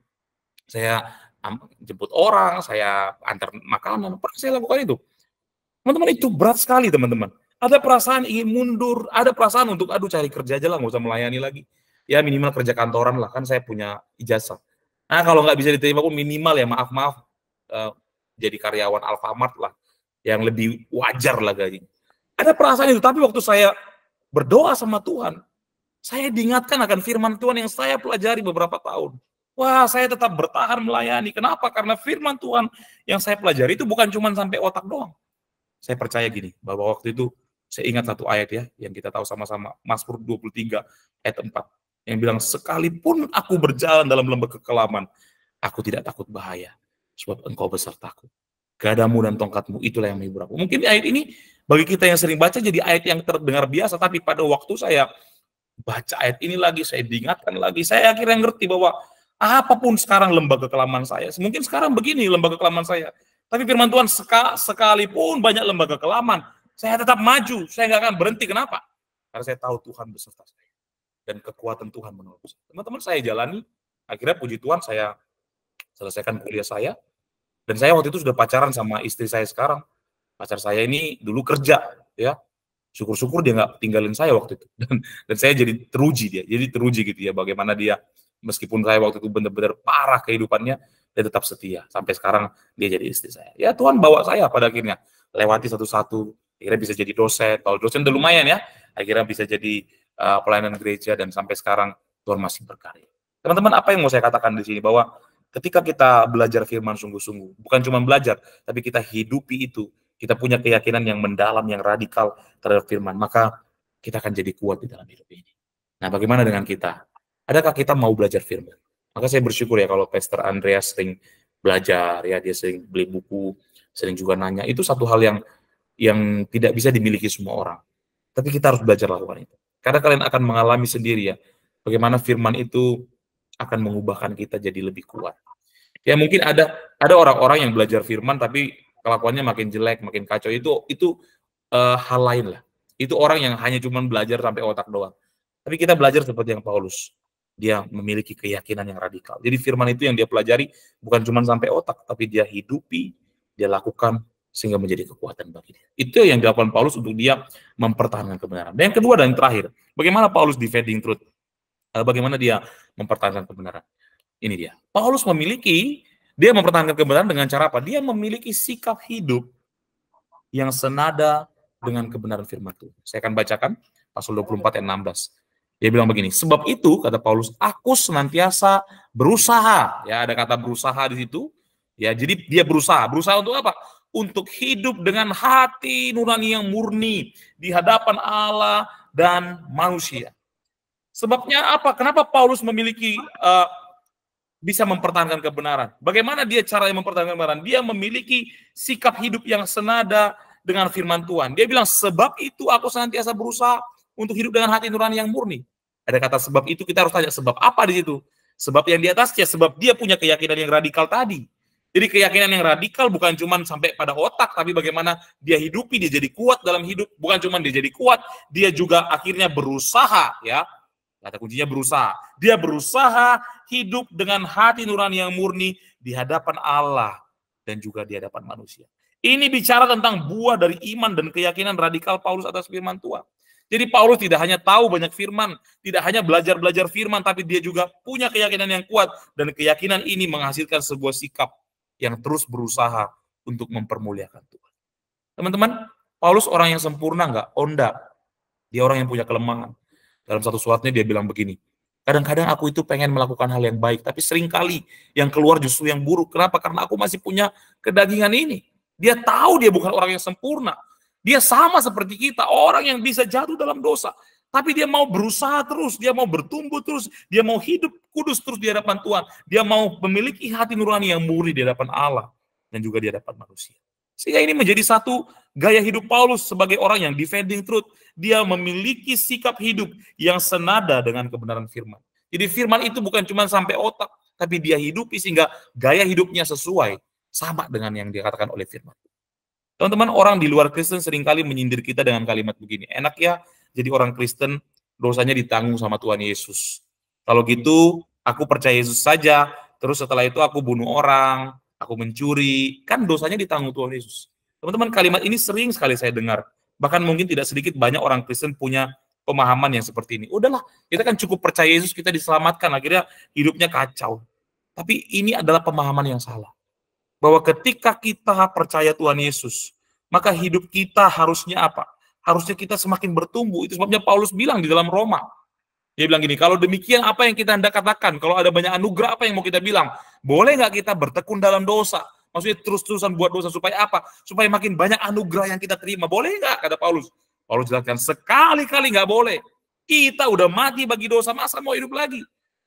[SPEAKER 1] Saya jemput orang, saya antar makanan, pernah saya lakukan itu. Teman-teman itu berat sekali teman-teman. Ada perasaan ingin mundur, ada perasaan untuk aduh cari kerja aja lah, nggak usah melayani lagi ya minimal kerja kantoran lah kan saya punya ijazah. Nah kalau nggak bisa diterima pun minimal ya maaf maaf uh, jadi karyawan Alfamart lah yang lebih wajar lah gaji Ada perasaan itu tapi waktu saya berdoa sama Tuhan, saya diingatkan akan firman Tuhan yang saya pelajari beberapa tahun. Wah, saya tetap bertahan melayani. Kenapa? Karena firman Tuhan yang saya pelajari itu bukan cuma sampai otak doang. Saya percaya gini, bahwa waktu itu saya ingat satu ayat ya, yang kita tahu sama-sama, Mazmur 23 ayat 4 yang bilang sekalipun aku berjalan dalam lembah kekelaman, aku tidak takut bahaya sebab engkau besertaku. Gadamu dan tongkatmu itulah yang menghibur aku. Mungkin ayat ini bagi kita yang sering baca jadi ayat yang terdengar biasa, tapi pada waktu saya baca ayat ini lagi, saya diingatkan lagi, saya akhirnya ngerti bahwa apapun sekarang lembah kekelaman saya, mungkin sekarang begini lembah kekelaman saya, tapi firman Tuhan sekalipun banyak lembah kekelaman saya tetap maju, saya nggak akan berhenti. Kenapa? Karena saya tahu Tuhan beserta saya dan kekuatan Tuhan menolong saya. Teman-teman saya jalani, akhirnya puji Tuhan saya selesaikan kuliah saya dan saya waktu itu sudah pacaran sama istri saya sekarang. Pacar saya ini dulu kerja ya. Syukur-syukur dia nggak tinggalin saya waktu itu dan dan saya jadi teruji dia, jadi teruji gitu ya bagaimana dia meskipun saya waktu itu benar-benar parah kehidupannya dia tetap setia sampai sekarang dia jadi istri saya. Ya Tuhan bawa saya pada akhirnya lewati satu-satu akhirnya bisa jadi dosen. Kalau dosen udah lumayan ya, akhirnya bisa jadi uh, pelayanan gereja dan sampai sekarang Tuhan masih berkarya. Teman-teman, apa yang mau saya katakan di sini bahwa ketika kita belajar firman sungguh-sungguh, bukan cuma belajar, tapi kita hidupi itu, kita punya keyakinan yang mendalam, yang radikal terhadap firman, maka kita akan jadi kuat di dalam hidup ini. Nah, bagaimana dengan kita? Adakah kita mau belajar firman? Maka saya bersyukur ya kalau Pastor Andreas sering belajar ya, dia sering beli buku, sering juga nanya. Itu satu hal yang yang tidak bisa dimiliki semua orang. Tapi kita harus belajar lakukan itu. Karena kalian akan mengalami sendiri ya, bagaimana firman itu akan mengubahkan kita jadi lebih kuat. Ya mungkin ada ada orang-orang yang belajar firman tapi kelakuannya makin jelek, makin kacau. Itu itu uh, hal lain lah. Itu orang yang hanya cuma belajar sampai otak doang. Tapi kita belajar seperti yang Paulus. Dia memiliki keyakinan yang radikal. Jadi firman itu yang dia pelajari bukan cuma sampai otak, tapi dia hidupi, dia lakukan sehingga menjadi kekuatan bagi dia. Itu yang dilakukan Paulus untuk dia mempertahankan kebenaran. Dan yang kedua dan yang terakhir, bagaimana Paulus defending truth? Eh, bagaimana dia mempertahankan kebenaran? Ini dia. Paulus memiliki, dia mempertahankan kebenaran dengan cara apa? Dia memiliki sikap hidup yang senada dengan kebenaran firman Tuhan. Saya akan bacakan pasal 24 ayat 16. Dia bilang begini, sebab itu kata Paulus, aku senantiasa berusaha. Ya, ada kata berusaha di situ. Ya, jadi dia berusaha. Berusaha untuk apa? untuk hidup dengan hati nurani yang murni di hadapan Allah dan manusia. Sebabnya apa? Kenapa Paulus memiliki uh, bisa mempertahankan kebenaran? Bagaimana dia cara yang mempertahankan kebenaran? Dia memiliki sikap hidup yang senada dengan firman Tuhan. Dia bilang, sebab itu aku senantiasa berusaha untuk hidup dengan hati nurani yang murni. Ada kata sebab itu, kita harus tanya sebab apa di situ? Sebab yang di atasnya, sebab dia punya keyakinan yang radikal tadi. Jadi keyakinan yang radikal bukan cuma sampai pada otak, tapi bagaimana dia hidupi, dia jadi kuat dalam hidup. Bukan cuma dia jadi kuat, dia juga akhirnya berusaha ya. Kata kuncinya berusaha. Dia berusaha hidup dengan hati nurani yang murni di hadapan Allah dan juga di hadapan manusia. Ini bicara tentang buah dari iman dan keyakinan radikal Paulus atas firman Tuhan. Jadi Paulus tidak hanya tahu banyak firman, tidak hanya belajar-belajar firman, tapi dia juga punya keyakinan yang kuat. Dan keyakinan ini menghasilkan sebuah sikap yang terus berusaha untuk mempermuliakan Tuhan. Teman-teman, Paulus orang yang sempurna enggak? Onda. Dia orang yang punya kelemahan. Dalam satu suratnya dia bilang begini, kadang-kadang aku itu pengen melakukan hal yang baik, tapi seringkali yang keluar justru yang buruk. Kenapa? Karena aku masih punya kedagingan ini. Dia tahu dia bukan orang yang sempurna. Dia sama seperti kita, orang yang bisa jatuh dalam dosa. Tapi dia mau berusaha terus, dia mau bertumbuh terus, dia mau hidup kudus terus di hadapan Tuhan. Dia mau memiliki hati nurani yang murni di hadapan Allah dan juga di hadapan manusia. Sehingga ini menjadi satu gaya hidup Paulus sebagai orang yang defending truth. Dia memiliki sikap hidup yang senada dengan kebenaran firman. Jadi firman itu bukan cuma sampai otak, tapi dia hidupi sehingga gaya hidupnya sesuai sama dengan yang dikatakan oleh firman. Teman-teman, orang di luar Kristen seringkali menyindir kita dengan kalimat begini, enak ya jadi orang Kristen, dosanya ditanggung sama Tuhan Yesus. Kalau gitu, aku percaya Yesus saja, terus setelah itu aku bunuh orang, aku mencuri, kan dosanya ditanggung Tuhan Yesus. Teman-teman, kalimat ini sering sekali saya dengar. Bahkan mungkin tidak sedikit banyak orang Kristen punya pemahaman yang seperti ini. Udahlah, kita kan cukup percaya Yesus, kita diselamatkan, akhirnya hidupnya kacau. Tapi ini adalah pemahaman yang salah. Bahwa ketika kita percaya Tuhan Yesus, maka hidup kita harusnya apa? Harusnya kita semakin bertumbuh. Itu sebabnya Paulus bilang di dalam Roma. Dia bilang gini, kalau demikian apa yang kita hendak katakan? Kalau ada banyak anugerah apa yang mau kita bilang? Boleh nggak kita bertekun dalam dosa? Maksudnya terus-terusan buat dosa supaya apa? Supaya makin banyak anugerah yang kita terima. Boleh nggak? Kata Paulus. Paulus jelaskan sekali-kali nggak boleh. Kita udah mati bagi dosa, masa mau hidup lagi?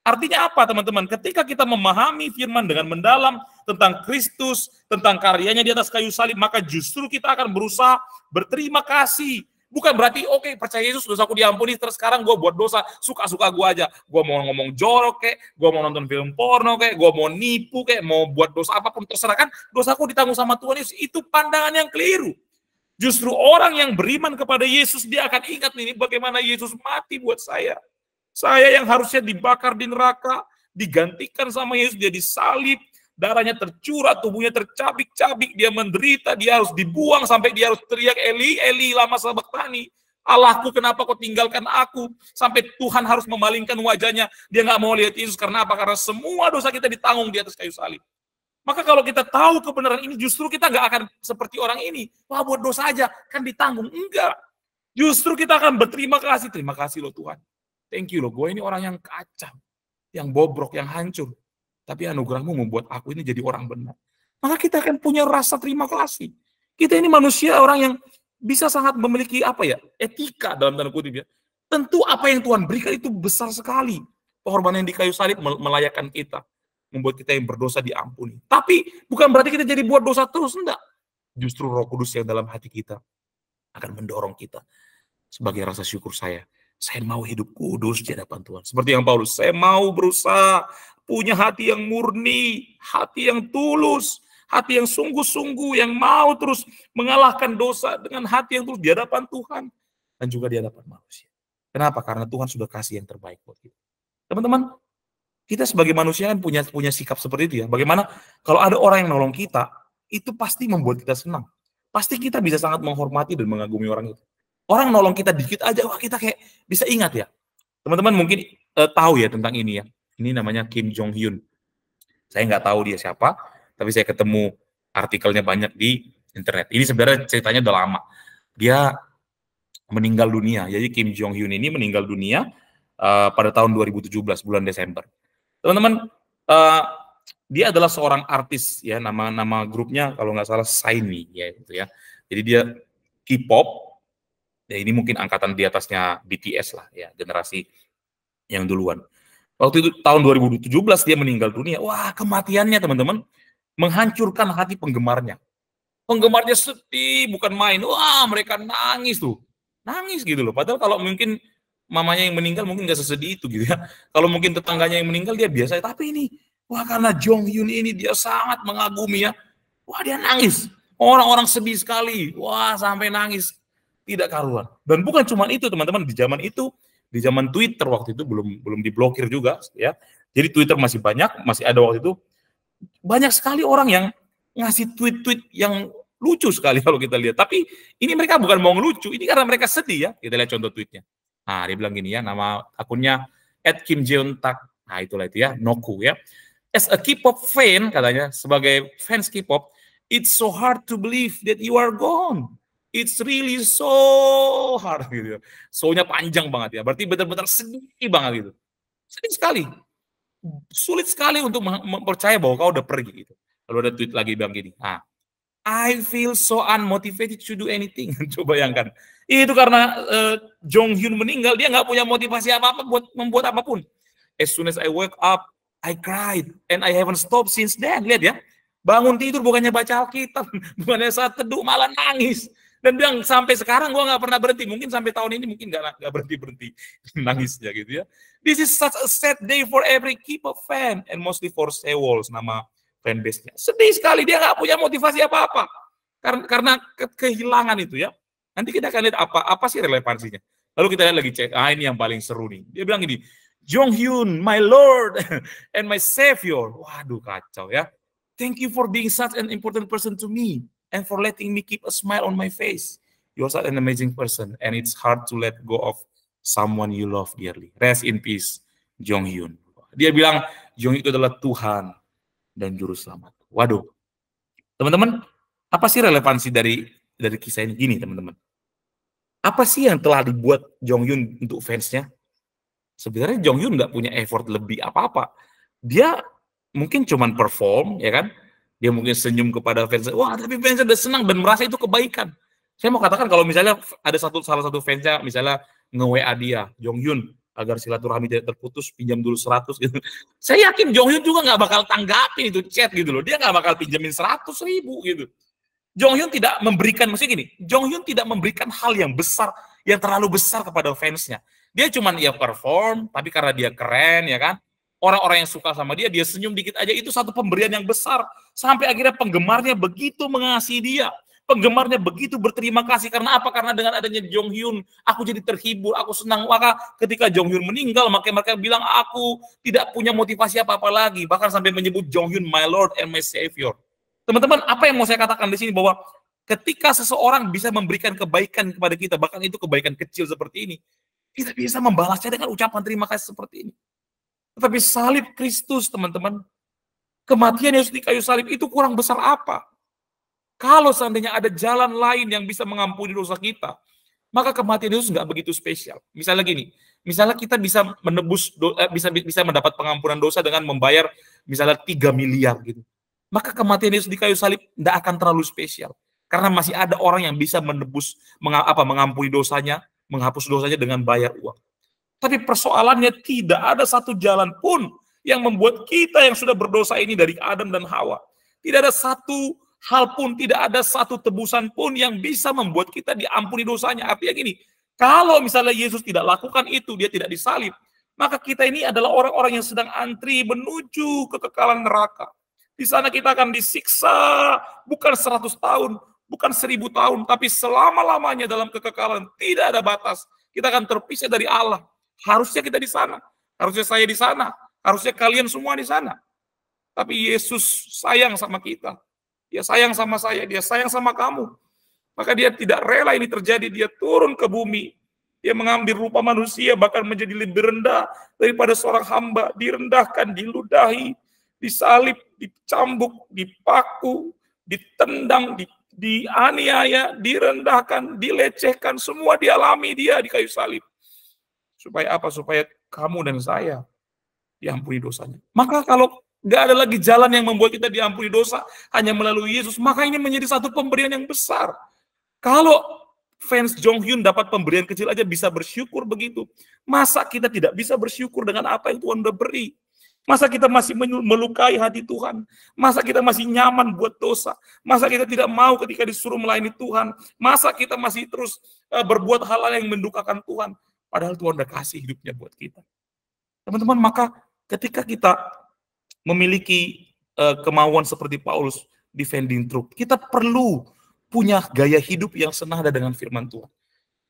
[SPEAKER 1] Artinya apa teman-teman? Ketika kita memahami firman dengan mendalam tentang Kristus, tentang karyanya di atas kayu salib, maka justru kita akan berusaha berterima kasih. Bukan berarti, oke okay, percaya Yesus dosaku diampuni, terus sekarang gue buat dosa, suka-suka gue aja. Gue mau ngomong jorok kek, gue mau nonton film porno kek, gue mau nipu kek, mau buat dosa apapun, terserah kan dosaku ditanggung sama Tuhan Yesus. Itu pandangan yang keliru. Justru orang yang beriman kepada Yesus, dia akan ingat ini bagaimana Yesus mati buat saya. Saya yang harusnya dibakar di neraka, digantikan sama Yesus, dia disalib, darahnya tercurah, tubuhnya tercabik-cabik, dia menderita, dia harus dibuang sampai dia harus teriak, Eli, Eli, lama sabaktani. Allahku kenapa kau tinggalkan aku? Sampai Tuhan harus memalingkan wajahnya. Dia nggak mau lihat Yesus. Karena apa? Karena semua dosa kita ditanggung di atas kayu salib. Maka kalau kita tahu kebenaran ini, justru kita nggak akan seperti orang ini. Wah buat dosa aja, kan ditanggung. Enggak. Justru kita akan berterima kasih. Terima kasih loh Tuhan. Thank you loh, gue ini orang yang kacau, yang bobrok, yang hancur. Tapi anugerahmu membuat aku ini jadi orang benar. Maka kita akan punya rasa terima kasih. Kita ini manusia orang yang bisa sangat memiliki apa ya etika dalam tanda kutip ya. Tentu apa yang Tuhan berikan itu besar sekali. Pengorbanan di kayu salib melayakan kita, membuat kita yang berdosa diampuni. Tapi bukan berarti kita jadi buat dosa terus, enggak. Justru Roh Kudus yang dalam hati kita akan mendorong kita sebagai rasa syukur saya saya mau hidup kudus di hadapan Tuhan. Seperti yang Paulus, saya mau berusaha punya hati yang murni, hati yang tulus, hati yang sungguh-sungguh, yang mau terus mengalahkan dosa dengan hati yang tulus di hadapan Tuhan dan juga di hadapan manusia. Kenapa? Karena Tuhan sudah kasih yang terbaik buat kita. Teman-teman, kita sebagai manusia kan punya punya sikap seperti itu ya. Bagaimana kalau ada orang yang nolong kita, itu pasti membuat kita senang. Pasti kita bisa sangat menghormati dan mengagumi orang itu orang nolong kita dikit aja wah kita kayak bisa ingat ya teman-teman mungkin uh, tahu ya tentang ini ya ini namanya Kim Jong Hyun saya nggak tahu dia siapa tapi saya ketemu artikelnya banyak di internet ini sebenarnya ceritanya udah lama dia meninggal dunia jadi Kim Jong Hyun ini meninggal dunia uh, pada tahun 2017 bulan Desember teman-teman uh, dia adalah seorang artis ya nama nama grupnya kalau nggak salah Shiny ya itu ya jadi dia K-pop ya ini mungkin angkatan di atasnya BTS lah ya generasi yang duluan waktu itu tahun 2017 dia meninggal dunia wah kematiannya teman-teman menghancurkan hati penggemarnya penggemarnya sedih bukan main wah mereka nangis tuh nangis gitu loh padahal kalau mungkin mamanya yang meninggal mungkin gak sesedih itu gitu ya kalau mungkin tetangganya yang meninggal dia biasa tapi ini wah karena Jong Hyun ini dia sangat mengagumi ya wah dia nangis orang-orang sedih sekali wah sampai nangis tidak karuan. Dan bukan cuma itu teman-teman, di zaman itu, di zaman Twitter waktu itu belum belum diblokir juga ya. Jadi Twitter masih banyak, masih ada waktu itu banyak sekali orang yang ngasih tweet-tweet yang lucu sekali kalau kita lihat. Tapi ini mereka bukan mau ngelucu, ini karena mereka sedih ya. Kita lihat contoh tweetnya. Nah, dia bilang gini ya, nama akunnya at Kim Jeon Tak. Nah, itulah itu ya, Noku ya. As a K-pop fan, katanya, sebagai fans K-pop, it's so hard to believe that you are gone. It's really so hard gitu. Ya. So-nya panjang banget ya. Berarti benar-benar sedih banget gitu. Sedih sekali. Sulit sekali untuk mempercaya bahwa kau udah pergi gitu. Lalu ada tweet lagi bilang gini, ah, I feel so unmotivated to do anything. Coba bayangkan. Itu karena uh, Jong Hyun meninggal, dia nggak punya motivasi apa-apa buat membuat apapun. As soon as I wake up, I cried and I haven't stopped since then. Lihat ya, bangun tidur bukannya baca Alkitab, bukannya saat teduh malah nangis dan bilang sampai sekarang gue nggak pernah berhenti mungkin sampai tahun ini mungkin nggak nggak berhenti berhenti nangisnya gitu ya this is such a sad day for every K-pop fan and mostly for Sewolves nama fanbase-nya sedih sekali dia nggak punya motivasi apa apa karena karena ke kehilangan itu ya nanti kita akan lihat apa apa sih relevansinya lalu kita lihat lagi cek ah ini yang paling seru nih dia bilang ini Jong Hyun my Lord and my Savior waduh kacau ya thank you for being such an important person to me and for letting me keep a smile on my face. you are such an amazing person, and it's hard to let go of someone you love dearly. Rest in peace, Jong Hyun. Dia bilang Jong itu adalah Tuhan dan juru selamat. Waduh, teman-teman, apa sih relevansi dari dari kisah ini? Gini, teman-teman, apa sih yang telah dibuat Jong Hyun untuk fansnya? Sebenarnya Jong Hyun nggak punya effort lebih apa-apa. Dia mungkin cuman perform, ya kan? Dia mungkin senyum kepada fans Wah, tapi fansnya udah senang dan merasa itu kebaikan. Saya mau katakan kalau misalnya ada satu salah satu fansnya misalnya nge-WA dia, Jong Yun, agar silaturahmi tidak terputus, pinjam dulu 100 gitu. Saya yakin Jong Hyun juga nggak bakal tanggapin itu chat gitu loh. Dia nggak bakal pinjamin 100 ribu gitu. Jong Hyun tidak memberikan, maksudnya gini, Jong Hyun tidak memberikan hal yang besar, yang terlalu besar kepada fansnya. Dia cuman ya perform, tapi karena dia keren ya kan, orang-orang yang suka sama dia, dia senyum dikit aja, itu satu pemberian yang besar. Sampai akhirnya penggemarnya begitu mengasihi dia. Penggemarnya begitu berterima kasih. Karena apa? Karena dengan adanya Jong Hyun, aku jadi terhibur, aku senang. Maka ketika Jong Hyun meninggal, maka mereka bilang, aku tidak punya motivasi apa-apa lagi. Bahkan sampai menyebut Jong Hyun, my Lord and my Savior. Teman-teman, apa yang mau saya katakan di sini bahwa ketika seseorang bisa memberikan kebaikan kepada kita, bahkan itu kebaikan kecil seperti ini, kita bisa membalasnya dengan ucapan terima kasih seperti ini. Tetapi salib Kristus, teman-teman, kematian Yesus di kayu salib itu kurang besar apa? Kalau seandainya ada jalan lain yang bisa mengampuni dosa kita, maka kematian Yesus nggak begitu spesial. Misalnya gini, misalnya kita bisa menebus, do, eh, bisa bisa mendapat pengampunan dosa dengan membayar misalnya 3 miliar gitu. Maka kematian Yesus di kayu salib nggak akan terlalu spesial karena masih ada orang yang bisa menebus meng, apa mengampuni dosanya, menghapus dosanya dengan bayar uang. Tapi persoalannya tidak ada satu jalan pun yang membuat kita yang sudah berdosa ini dari Adam dan Hawa. Tidak ada satu hal pun, tidak ada satu tebusan pun yang bisa membuat kita diampuni dosanya. Artinya gini, kalau misalnya Yesus tidak lakukan itu, dia tidak disalib, maka kita ini adalah orang-orang yang sedang antri menuju kekekalan neraka. Di sana kita akan disiksa bukan 100 tahun, bukan 1000 tahun, tapi selama-lamanya dalam kekekalan tidak ada batas. Kita akan terpisah dari Allah Harusnya kita di sana. Harusnya saya di sana. Harusnya kalian semua di sana. Tapi Yesus sayang sama kita. Dia sayang sama saya, dia sayang sama kamu. Maka dia tidak rela ini terjadi, dia turun ke bumi. Dia mengambil rupa manusia, bahkan menjadi lebih rendah daripada seorang hamba. Direndahkan, diludahi, disalib, dicambuk, dipaku, ditendang, di, dianiaya, direndahkan, dilecehkan. Semua dialami dia di kayu salib. Supaya apa? Supaya kamu dan saya diampuni dosanya. Maka kalau nggak ada lagi jalan yang membuat kita diampuni dosa hanya melalui Yesus, maka ini menjadi satu pemberian yang besar. Kalau fans Jong Hyun dapat pemberian kecil aja bisa bersyukur begitu. Masa kita tidak bisa bersyukur dengan apa yang Tuhan udah beri? Masa kita masih melukai hati Tuhan? Masa kita masih nyaman buat dosa? Masa kita tidak mau ketika disuruh melayani Tuhan? Masa kita masih terus eh, berbuat hal-hal yang mendukakan Tuhan? Padahal Tuhan udah kasih hidupnya buat kita. Teman-teman, maka ketika kita memiliki uh, kemauan seperti Paulus defending truth, kita perlu punya gaya hidup yang senada dengan firman Tuhan.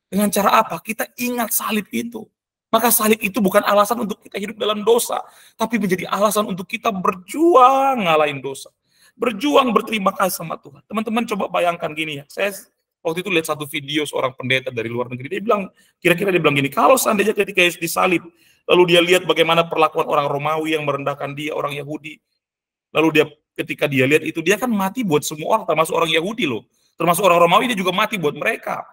[SPEAKER 1] Dengan cara apa? Kita ingat salib itu. Maka salib itu bukan alasan untuk kita hidup dalam dosa, tapi menjadi alasan untuk kita berjuang ngalahin dosa. Berjuang berterima kasih sama Tuhan. Teman-teman coba bayangkan gini ya, saya waktu itu lihat satu video seorang pendeta dari luar negeri dia bilang kira-kira dia bilang gini kalau seandainya ketika Yesus disalib lalu dia lihat bagaimana perlakuan orang Romawi yang merendahkan dia orang Yahudi lalu dia ketika dia lihat itu dia kan mati buat semua orang termasuk orang Yahudi loh termasuk orang Romawi dia juga mati buat mereka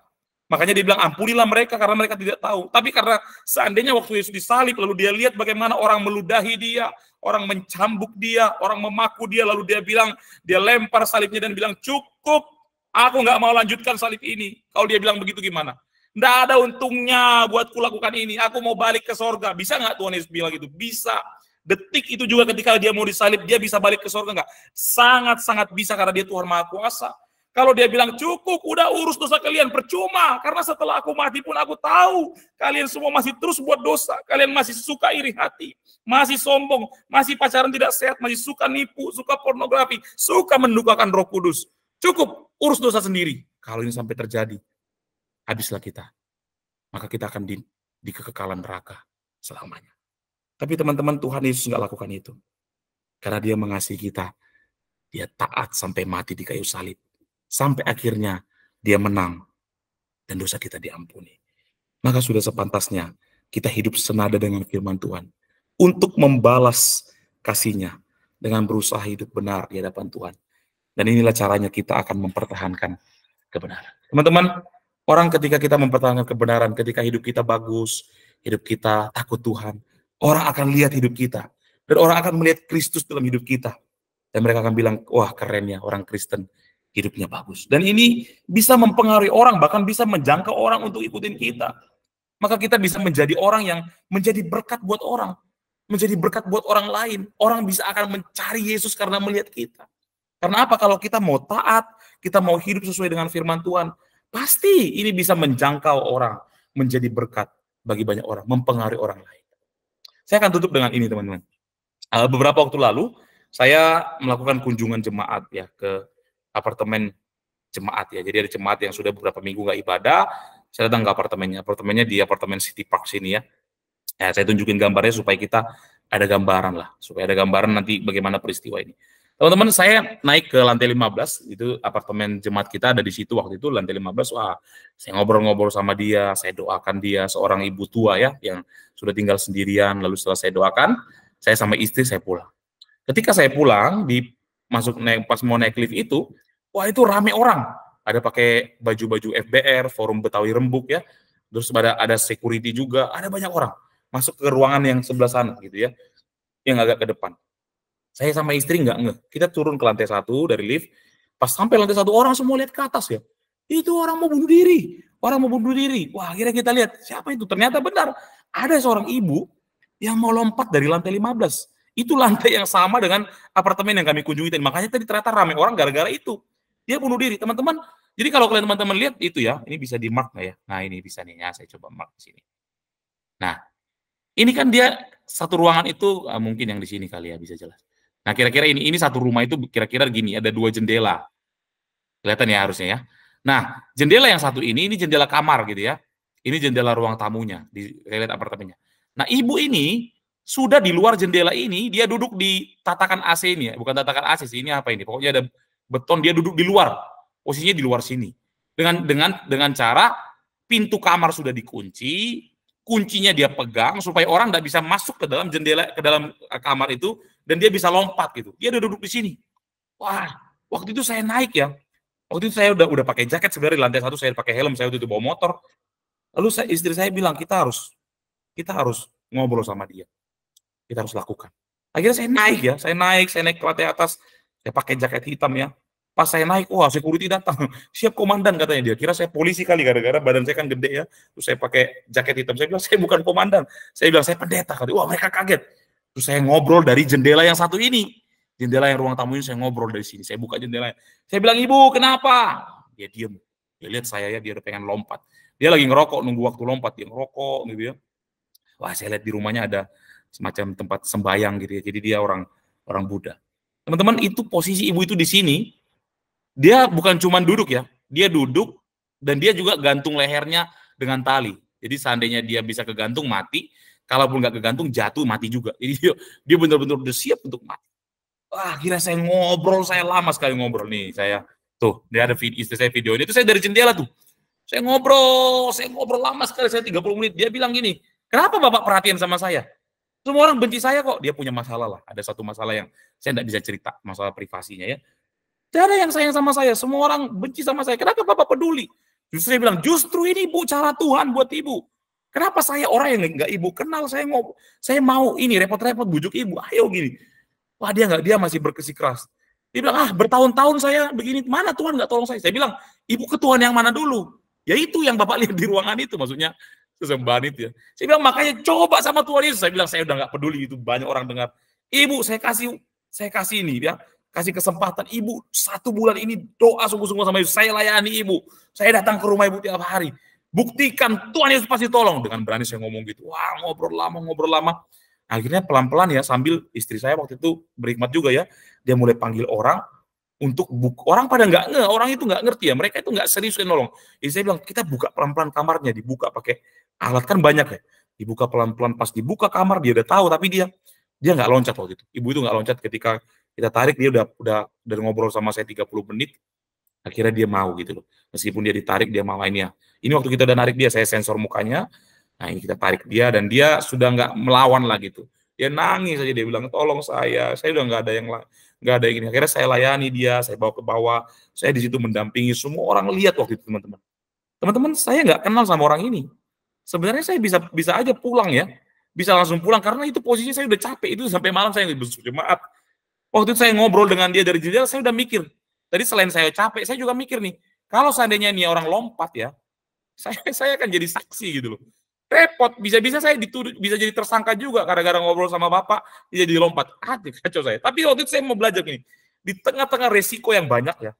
[SPEAKER 1] makanya dia bilang ampunilah mereka karena mereka tidak tahu tapi karena seandainya waktu Yesus disalib lalu dia lihat bagaimana orang meludahi dia orang mencambuk dia orang memaku dia lalu dia bilang dia lempar salibnya dan bilang cukup Aku nggak mau lanjutkan salib ini. Kalau dia bilang begitu gimana? Nggak ada untungnya buat kulakukan ini. Aku mau balik ke sorga. Bisa nggak Tuhan Yesus bilang gitu? Bisa. Detik itu juga ketika dia mau disalib, dia bisa balik ke sorga nggak? Sangat-sangat bisa karena dia Tuhan Maha Kuasa. Kalau dia bilang cukup, udah urus dosa kalian, percuma. Karena setelah aku mati pun aku tahu kalian semua masih terus buat dosa. Kalian masih suka iri hati, masih sombong, masih pacaran tidak sehat, masih suka nipu, suka pornografi, suka mendukakan roh kudus. Cukup, urus dosa sendiri. Kalau ini sampai terjadi, habislah kita. Maka kita akan di, di kekekalan neraka selamanya. Tapi teman-teman, Tuhan Yesus nggak lakukan itu. Karena dia mengasihi kita. Dia taat sampai mati di kayu salib. Sampai akhirnya dia menang. Dan dosa kita diampuni. Maka sudah sepantasnya kita hidup senada dengan firman Tuhan. Untuk membalas kasihnya dengan berusaha hidup benar di hadapan Tuhan. Dan inilah caranya kita akan mempertahankan kebenaran. Teman-teman, orang ketika kita mempertahankan kebenaran, ketika hidup kita bagus, hidup kita takut Tuhan, orang akan lihat hidup kita. Dan orang akan melihat Kristus dalam hidup kita. Dan mereka akan bilang, wah keren ya orang Kristen, hidupnya bagus. Dan ini bisa mempengaruhi orang, bahkan bisa menjangkau orang untuk ikutin kita. Maka kita bisa menjadi orang yang menjadi berkat buat orang. Menjadi berkat buat orang lain. Orang bisa akan mencari Yesus karena melihat kita. Karena apa? Kalau kita mau taat, kita mau hidup sesuai dengan firman Tuhan, pasti ini bisa menjangkau orang, menjadi berkat bagi banyak orang, mempengaruhi orang lain. Saya akan tutup dengan ini, teman-teman. Eh, beberapa waktu lalu, saya melakukan kunjungan jemaat ya ke apartemen jemaat ya. Jadi ada jemaat yang sudah beberapa minggu nggak ibadah, saya datang ke apartemennya. Apartemennya di apartemen City Park sini ya. Ya, saya tunjukin gambarnya supaya kita ada gambaran lah, supaya ada gambaran nanti bagaimana peristiwa ini. Teman-teman, saya naik ke lantai 15, itu apartemen jemaat kita ada di situ waktu itu, lantai 15, wah, saya ngobrol-ngobrol sama dia, saya doakan dia, seorang ibu tua ya, yang sudah tinggal sendirian, lalu setelah saya doakan, saya sama istri saya pulang. Ketika saya pulang, di masuk naik, pas mau naik lift itu, wah itu rame orang, ada pakai baju-baju FBR, Forum Betawi Rembuk ya, terus ada, ada security juga, ada banyak orang masuk ke ruangan yang sebelah sana gitu ya, yang agak ke depan. Saya sama istri nggak ngeh Kita turun ke lantai satu dari lift. Pas sampai lantai satu orang semua lihat ke atas ya. Itu orang mau bunuh diri. Orang mau bunuh diri. Wah akhirnya kita lihat siapa itu. Ternyata benar ada seorang ibu yang mau lompat dari lantai 15. Itu lantai yang sama dengan apartemen yang kami kunjungi tadi. Makanya tadi ternyata ramai orang gara-gara itu. Dia bunuh diri. Teman-teman, jadi kalau kalian teman-teman lihat itu ya, ini bisa di mark ya? Nah ini bisa nih ya, saya coba mark di sini. Nah, ini kan dia satu ruangan itu eh, mungkin yang di sini kali ya bisa jelas. Nah, kira-kira ini ini satu rumah itu kira-kira gini, ada dua jendela. Kelihatan ya harusnya ya. Nah, jendela yang satu ini ini jendela kamar gitu ya. Ini jendela ruang tamunya di lihat apartemennya. Nah, ibu ini sudah di luar jendela ini, dia duduk di tatakan AC ini ya, bukan tatakan AC sih, ini apa ini? Pokoknya ada beton, dia duduk di luar. Posisinya di luar sini. Dengan dengan dengan cara pintu kamar sudah dikunci, kuncinya dia pegang supaya orang tidak bisa masuk ke dalam jendela ke dalam eh, kamar itu dan dia bisa lompat gitu. Dia udah duduk di sini. Wah, waktu itu saya naik ya. Waktu itu saya udah udah pakai jaket sebenarnya lantai satu saya pakai helm, saya waktu itu bawa motor. Lalu saya, istri saya bilang kita harus kita harus ngobrol sama dia. Kita harus lakukan. Akhirnya saya naik ya, saya naik, saya naik ke lantai atas, saya pakai jaket hitam ya. Pas saya naik, wah security datang. Siap komandan katanya dia. Kira saya polisi kali gara-gara badan saya kan gede ya. Terus saya pakai jaket hitam. Saya bilang, saya bukan komandan. Saya bilang, saya pendeta. Katanya. wah mereka kaget Terus saya ngobrol dari jendela yang satu ini. Jendela yang ruang tamu ini saya ngobrol dari sini. Saya buka jendela. Saya bilang, ibu kenapa? Dia diam Dia lihat saya ya, dia udah pengen lompat. Dia lagi ngerokok, nunggu waktu lompat. Dia ngerokok gitu ya. Wah saya lihat di rumahnya ada semacam tempat sembayang gitu ya. Jadi dia orang orang Buddha. Teman-teman itu posisi ibu itu di sini. Dia bukan cuma duduk ya. Dia duduk dan dia juga gantung lehernya dengan tali. Jadi seandainya dia bisa kegantung mati, kalaupun nggak kegantung jatuh mati juga. Jadi dia, dia benar-benar udah siap untuk mati. Wah kira saya ngobrol, saya lama sekali ngobrol nih saya. Tuh, dia ada video, istri saya video ini, itu saya dari jendela tuh. Saya ngobrol, saya ngobrol lama sekali, saya 30 menit. Dia bilang gini, kenapa Bapak perhatian sama saya? Semua orang benci saya kok. Dia punya masalah lah. Ada satu masalah yang saya tidak bisa cerita, masalah privasinya ya. Tidak ada yang sayang sama saya. Semua orang benci sama saya. Kenapa Bapak peduli? Justru dia bilang, justru ini Bu cara Tuhan buat Ibu. Kenapa saya orang yang nggak ibu kenal, saya mau saya mau ini repot-repot bujuk ibu, ayo gini. Wah dia nggak, dia masih keras. Dia bilang, ah bertahun-tahun saya begini, mana Tuhan nggak tolong saya? Saya bilang, ibu ketuhan yang mana dulu? Ya itu yang Bapak lihat di ruangan itu, maksudnya sesembahan itu ya. Saya bilang, makanya coba sama Tuhan Yesus. Saya bilang, saya udah nggak peduli itu, banyak orang dengar. Ibu, saya kasih saya kasih ini dia kasih kesempatan ibu satu bulan ini doa sungguh-sungguh sama ibu saya layani ibu saya datang ke rumah ibu tiap hari Buktikan Tuhan Yesus pasti tolong dengan berani saya ngomong gitu. Wah, ngobrol lama, ngobrol lama. Akhirnya pelan-pelan ya sambil istri saya waktu itu berhikmat juga ya, dia mulai panggil orang untuk buka. orang pada nggak nge, orang itu nggak ngerti ya, mereka itu nggak serius yang nolong. Istri saya bilang kita buka pelan-pelan kamarnya, dibuka pakai alat kan banyak ya, dibuka pelan-pelan pas dibuka kamar dia udah tahu tapi dia dia nggak loncat waktu itu. Ibu itu nggak loncat ketika kita tarik dia udah udah udah ngobrol sama saya 30 menit akhirnya dia mau gitu loh meskipun dia ditarik dia mau nah, ini ya ini waktu kita udah narik dia saya sensor mukanya nah ini kita tarik dia dan dia sudah nggak melawan lagi gitu dia nangis aja dia bilang tolong saya saya udah nggak ada yang nggak ada yang ini akhirnya saya layani dia saya bawa ke bawah saya di situ mendampingi semua orang lihat waktu itu teman-teman teman-teman saya nggak kenal sama orang ini sebenarnya saya bisa bisa aja pulang ya bisa langsung pulang karena itu posisi saya udah capek itu sampai malam saya nggak jemaat waktu itu saya ngobrol dengan dia dari jendela saya udah mikir Tadi selain saya capek, saya juga mikir nih, kalau seandainya nih orang lompat ya, saya saya akan jadi saksi gitu loh. Repot, bisa-bisa saya dituduh, bisa jadi tersangka juga gara-gara ngobrol sama bapak, dia jadi lompat. Aduh, kacau saya. Tapi waktu itu saya mau belajar gini, di tengah-tengah resiko yang banyak ya,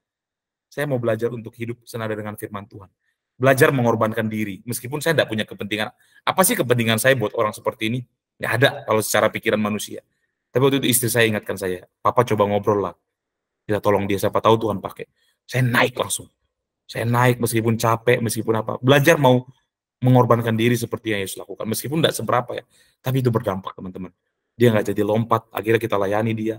[SPEAKER 1] saya mau belajar untuk hidup senada dengan firman Tuhan. Belajar mengorbankan diri, meskipun saya tidak punya kepentingan. Apa sih kepentingan saya buat orang seperti ini? Tidak, ada kalau secara pikiran manusia. Tapi waktu itu istri saya ingatkan saya, Papa coba ngobrol lah kita tolong dia, siapa tahu Tuhan pakai. Saya naik langsung. Saya naik meskipun capek, meskipun apa. Belajar mau mengorbankan diri seperti yang Yesus lakukan. Meskipun tidak seberapa ya, tapi itu berdampak teman-teman. Dia nggak jadi lompat, akhirnya kita layani dia.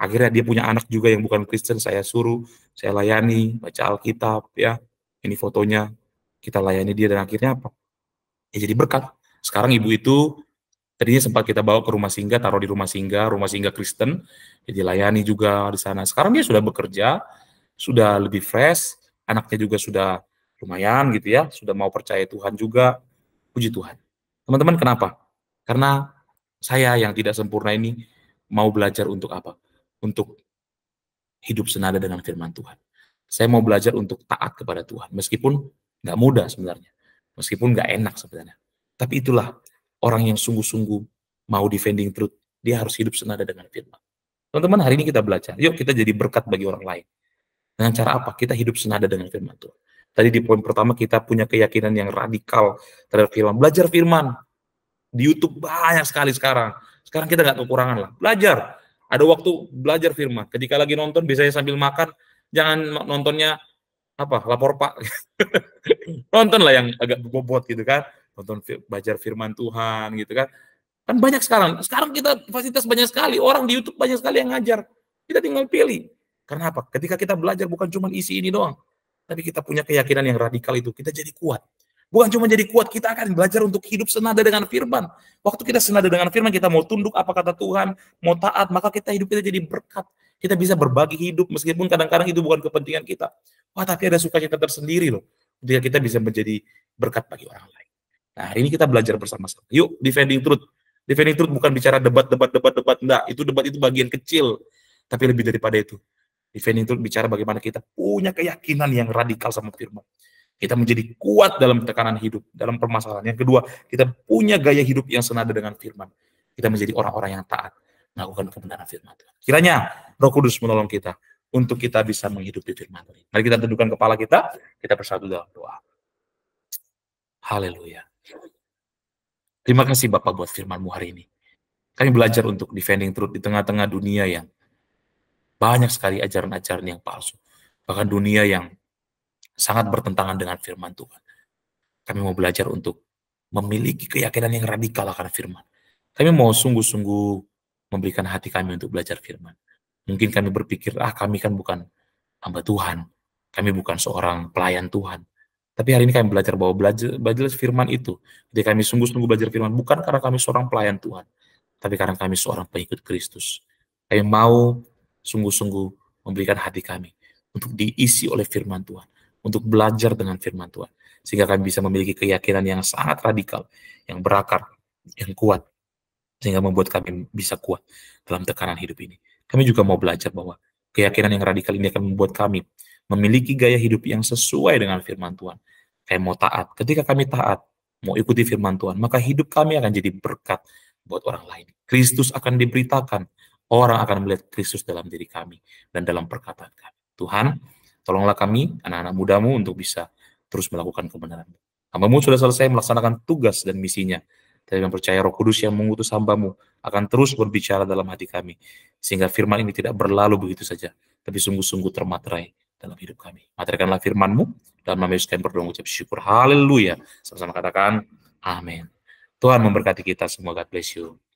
[SPEAKER 1] Akhirnya dia punya anak juga yang bukan Kristen, saya suruh, saya layani, baca Alkitab ya. Ini fotonya, kita layani dia dan akhirnya apa? Ya jadi berkat. Sekarang ibu itu tadinya sempat kita bawa ke rumah singgah, taruh di rumah singgah, rumah singgah Kristen, jadi layani juga di sana. Sekarang dia sudah bekerja, sudah lebih fresh, anaknya juga sudah lumayan gitu ya, sudah mau percaya Tuhan juga, puji Tuhan. Teman-teman kenapa? Karena saya yang tidak sempurna ini mau belajar untuk apa? Untuk hidup senada dengan firman Tuhan. Saya mau belajar untuk taat kepada Tuhan, meskipun nggak mudah sebenarnya, meskipun nggak enak sebenarnya. Tapi itulah orang yang sungguh-sungguh mau defending truth, dia harus hidup senada dengan firman. Teman-teman, hari ini kita belajar. Yuk kita jadi berkat bagi orang lain. Dengan cara apa? Kita hidup senada dengan firman Tuhan. Tadi di poin pertama kita punya keyakinan yang radikal terhadap firman. Belajar firman. Di YouTube banyak sekali sekarang. Sekarang kita nggak kekurangan lah. Belajar. Ada waktu belajar firman. Ketika lagi nonton biasanya sambil makan, jangan nontonnya apa lapor pak. nonton lah yang agak bobot gitu kan nonton belajar firman Tuhan gitu kan. Kan banyak sekarang. Sekarang kita fasilitas banyak sekali, orang di YouTube banyak sekali yang ngajar. Kita tinggal pilih. Karena apa? Ketika kita belajar bukan cuma isi ini doang, tapi kita punya keyakinan yang radikal itu, kita jadi kuat. Bukan cuma jadi kuat, kita akan belajar untuk hidup senada dengan firman. Waktu kita senada dengan firman, kita mau tunduk apa kata Tuhan, mau taat, maka kita hidup kita jadi berkat. Kita bisa berbagi hidup meskipun kadang-kadang itu bukan kepentingan kita. Wah, tapi ada sukacita tersendiri loh. Ketika kita bisa menjadi berkat bagi orang lain. Nah, hari ini kita belajar bersama-sama. Yuk, defending truth. Defending truth bukan bicara debat, debat, debat, debat. Enggak, itu debat itu bagian kecil. Tapi lebih daripada itu. Defending truth bicara bagaimana kita punya keyakinan yang radikal sama firman. Kita menjadi kuat dalam tekanan hidup, dalam permasalahan. Yang kedua, kita punya gaya hidup yang senada dengan firman. Kita menjadi orang-orang yang taat, melakukan kebenaran firman Kiranya roh kudus menolong kita untuk kita bisa menghidupi firman Tuhan. Mari kita tundukkan kepala kita, kita bersatu dalam doa. Haleluya. Terima kasih Bapak buat firmanmu hari ini. Kami belajar untuk defending truth di tengah-tengah dunia yang banyak sekali ajaran-ajaran yang palsu. Bahkan dunia yang sangat bertentangan dengan firman Tuhan. Kami mau belajar untuk memiliki keyakinan yang radikal akan firman. Kami mau sungguh-sungguh memberikan hati kami untuk belajar firman. Mungkin kami berpikir, ah kami kan bukan hamba Tuhan. Kami bukan seorang pelayan Tuhan. Tapi hari ini kami belajar bahwa belajar, belajar firman itu, jadi kami sungguh-sungguh belajar firman, bukan karena kami seorang pelayan Tuhan, tapi karena kami seorang pengikut Kristus. Kami mau sungguh-sungguh memberikan hati kami untuk diisi oleh firman Tuhan, untuk belajar dengan firman Tuhan, sehingga kami bisa memiliki keyakinan yang sangat radikal, yang berakar, yang kuat, sehingga membuat kami bisa kuat dalam tekanan hidup ini. Kami juga mau belajar bahwa keyakinan yang radikal ini akan membuat kami memiliki gaya hidup yang sesuai dengan firman Tuhan. Kayak mau taat, ketika kami taat, mau ikuti firman Tuhan, maka hidup kami akan jadi berkat buat orang lain. Kristus akan diberitakan, orang akan melihat Kristus dalam diri kami dan dalam perkataan kami. Tuhan, tolonglah kami, anak-anak mudamu untuk bisa terus melakukan kebenaran-Mu. Hambamu sudah selesai melaksanakan tugas dan misinya. Tapi yang percaya roh kudus yang mengutus hambamu akan terus berbicara dalam hati kami. Sehingga firman ini tidak berlalu begitu saja, tapi sungguh-sungguh termaterai dalam hidup kami. Materikanlah firman-Mu, dan nama berdoa mengucap syukur. Haleluya. Sama-sama katakan, amin. Tuhan memberkati kita semua. God bless you.